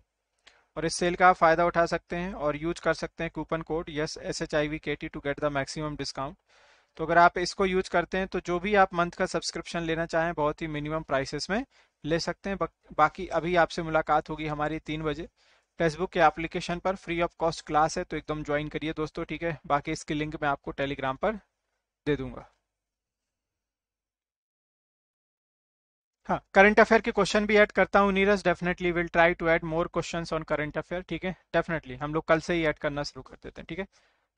और इस सेल का आप फ़ायदा उठा सकते हैं और यूज कर सकते हैं coupon code yes S H I V K T to get the maximum discount तो अगर आप इसको यूज करते हैं तो जो भी आप मंथ का सब्सक्रिप्शन लेना चाहें बहुत ही मिनिमम प्राइसेस में ले सकते हैं बाकी अभी आपसे मुलाकात होगी हमारी तीन बजे फेसबुक के एप्लीकेशन पर फ्री ऑफ कॉस्ट क्लास है तो एकदम ज्वाइन करिए दोस्तों ठीक है बाकी इसकी लिंक मैं आपको टेलीग्राम पर दे दूंगा हाँ करंट अफेयर के क्वेश्चन भी ऐड करता हूँ Neeraj definitely will try to add more questions on current affair ठीक है डेफिनेटली हम लोग कल से ही ऐड करना शुरू कर देते हैं ठीक है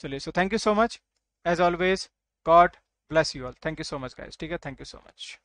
चलिए so thank you so much as always God bless you all thank you so much guys ठीक है थैंक यू सो मच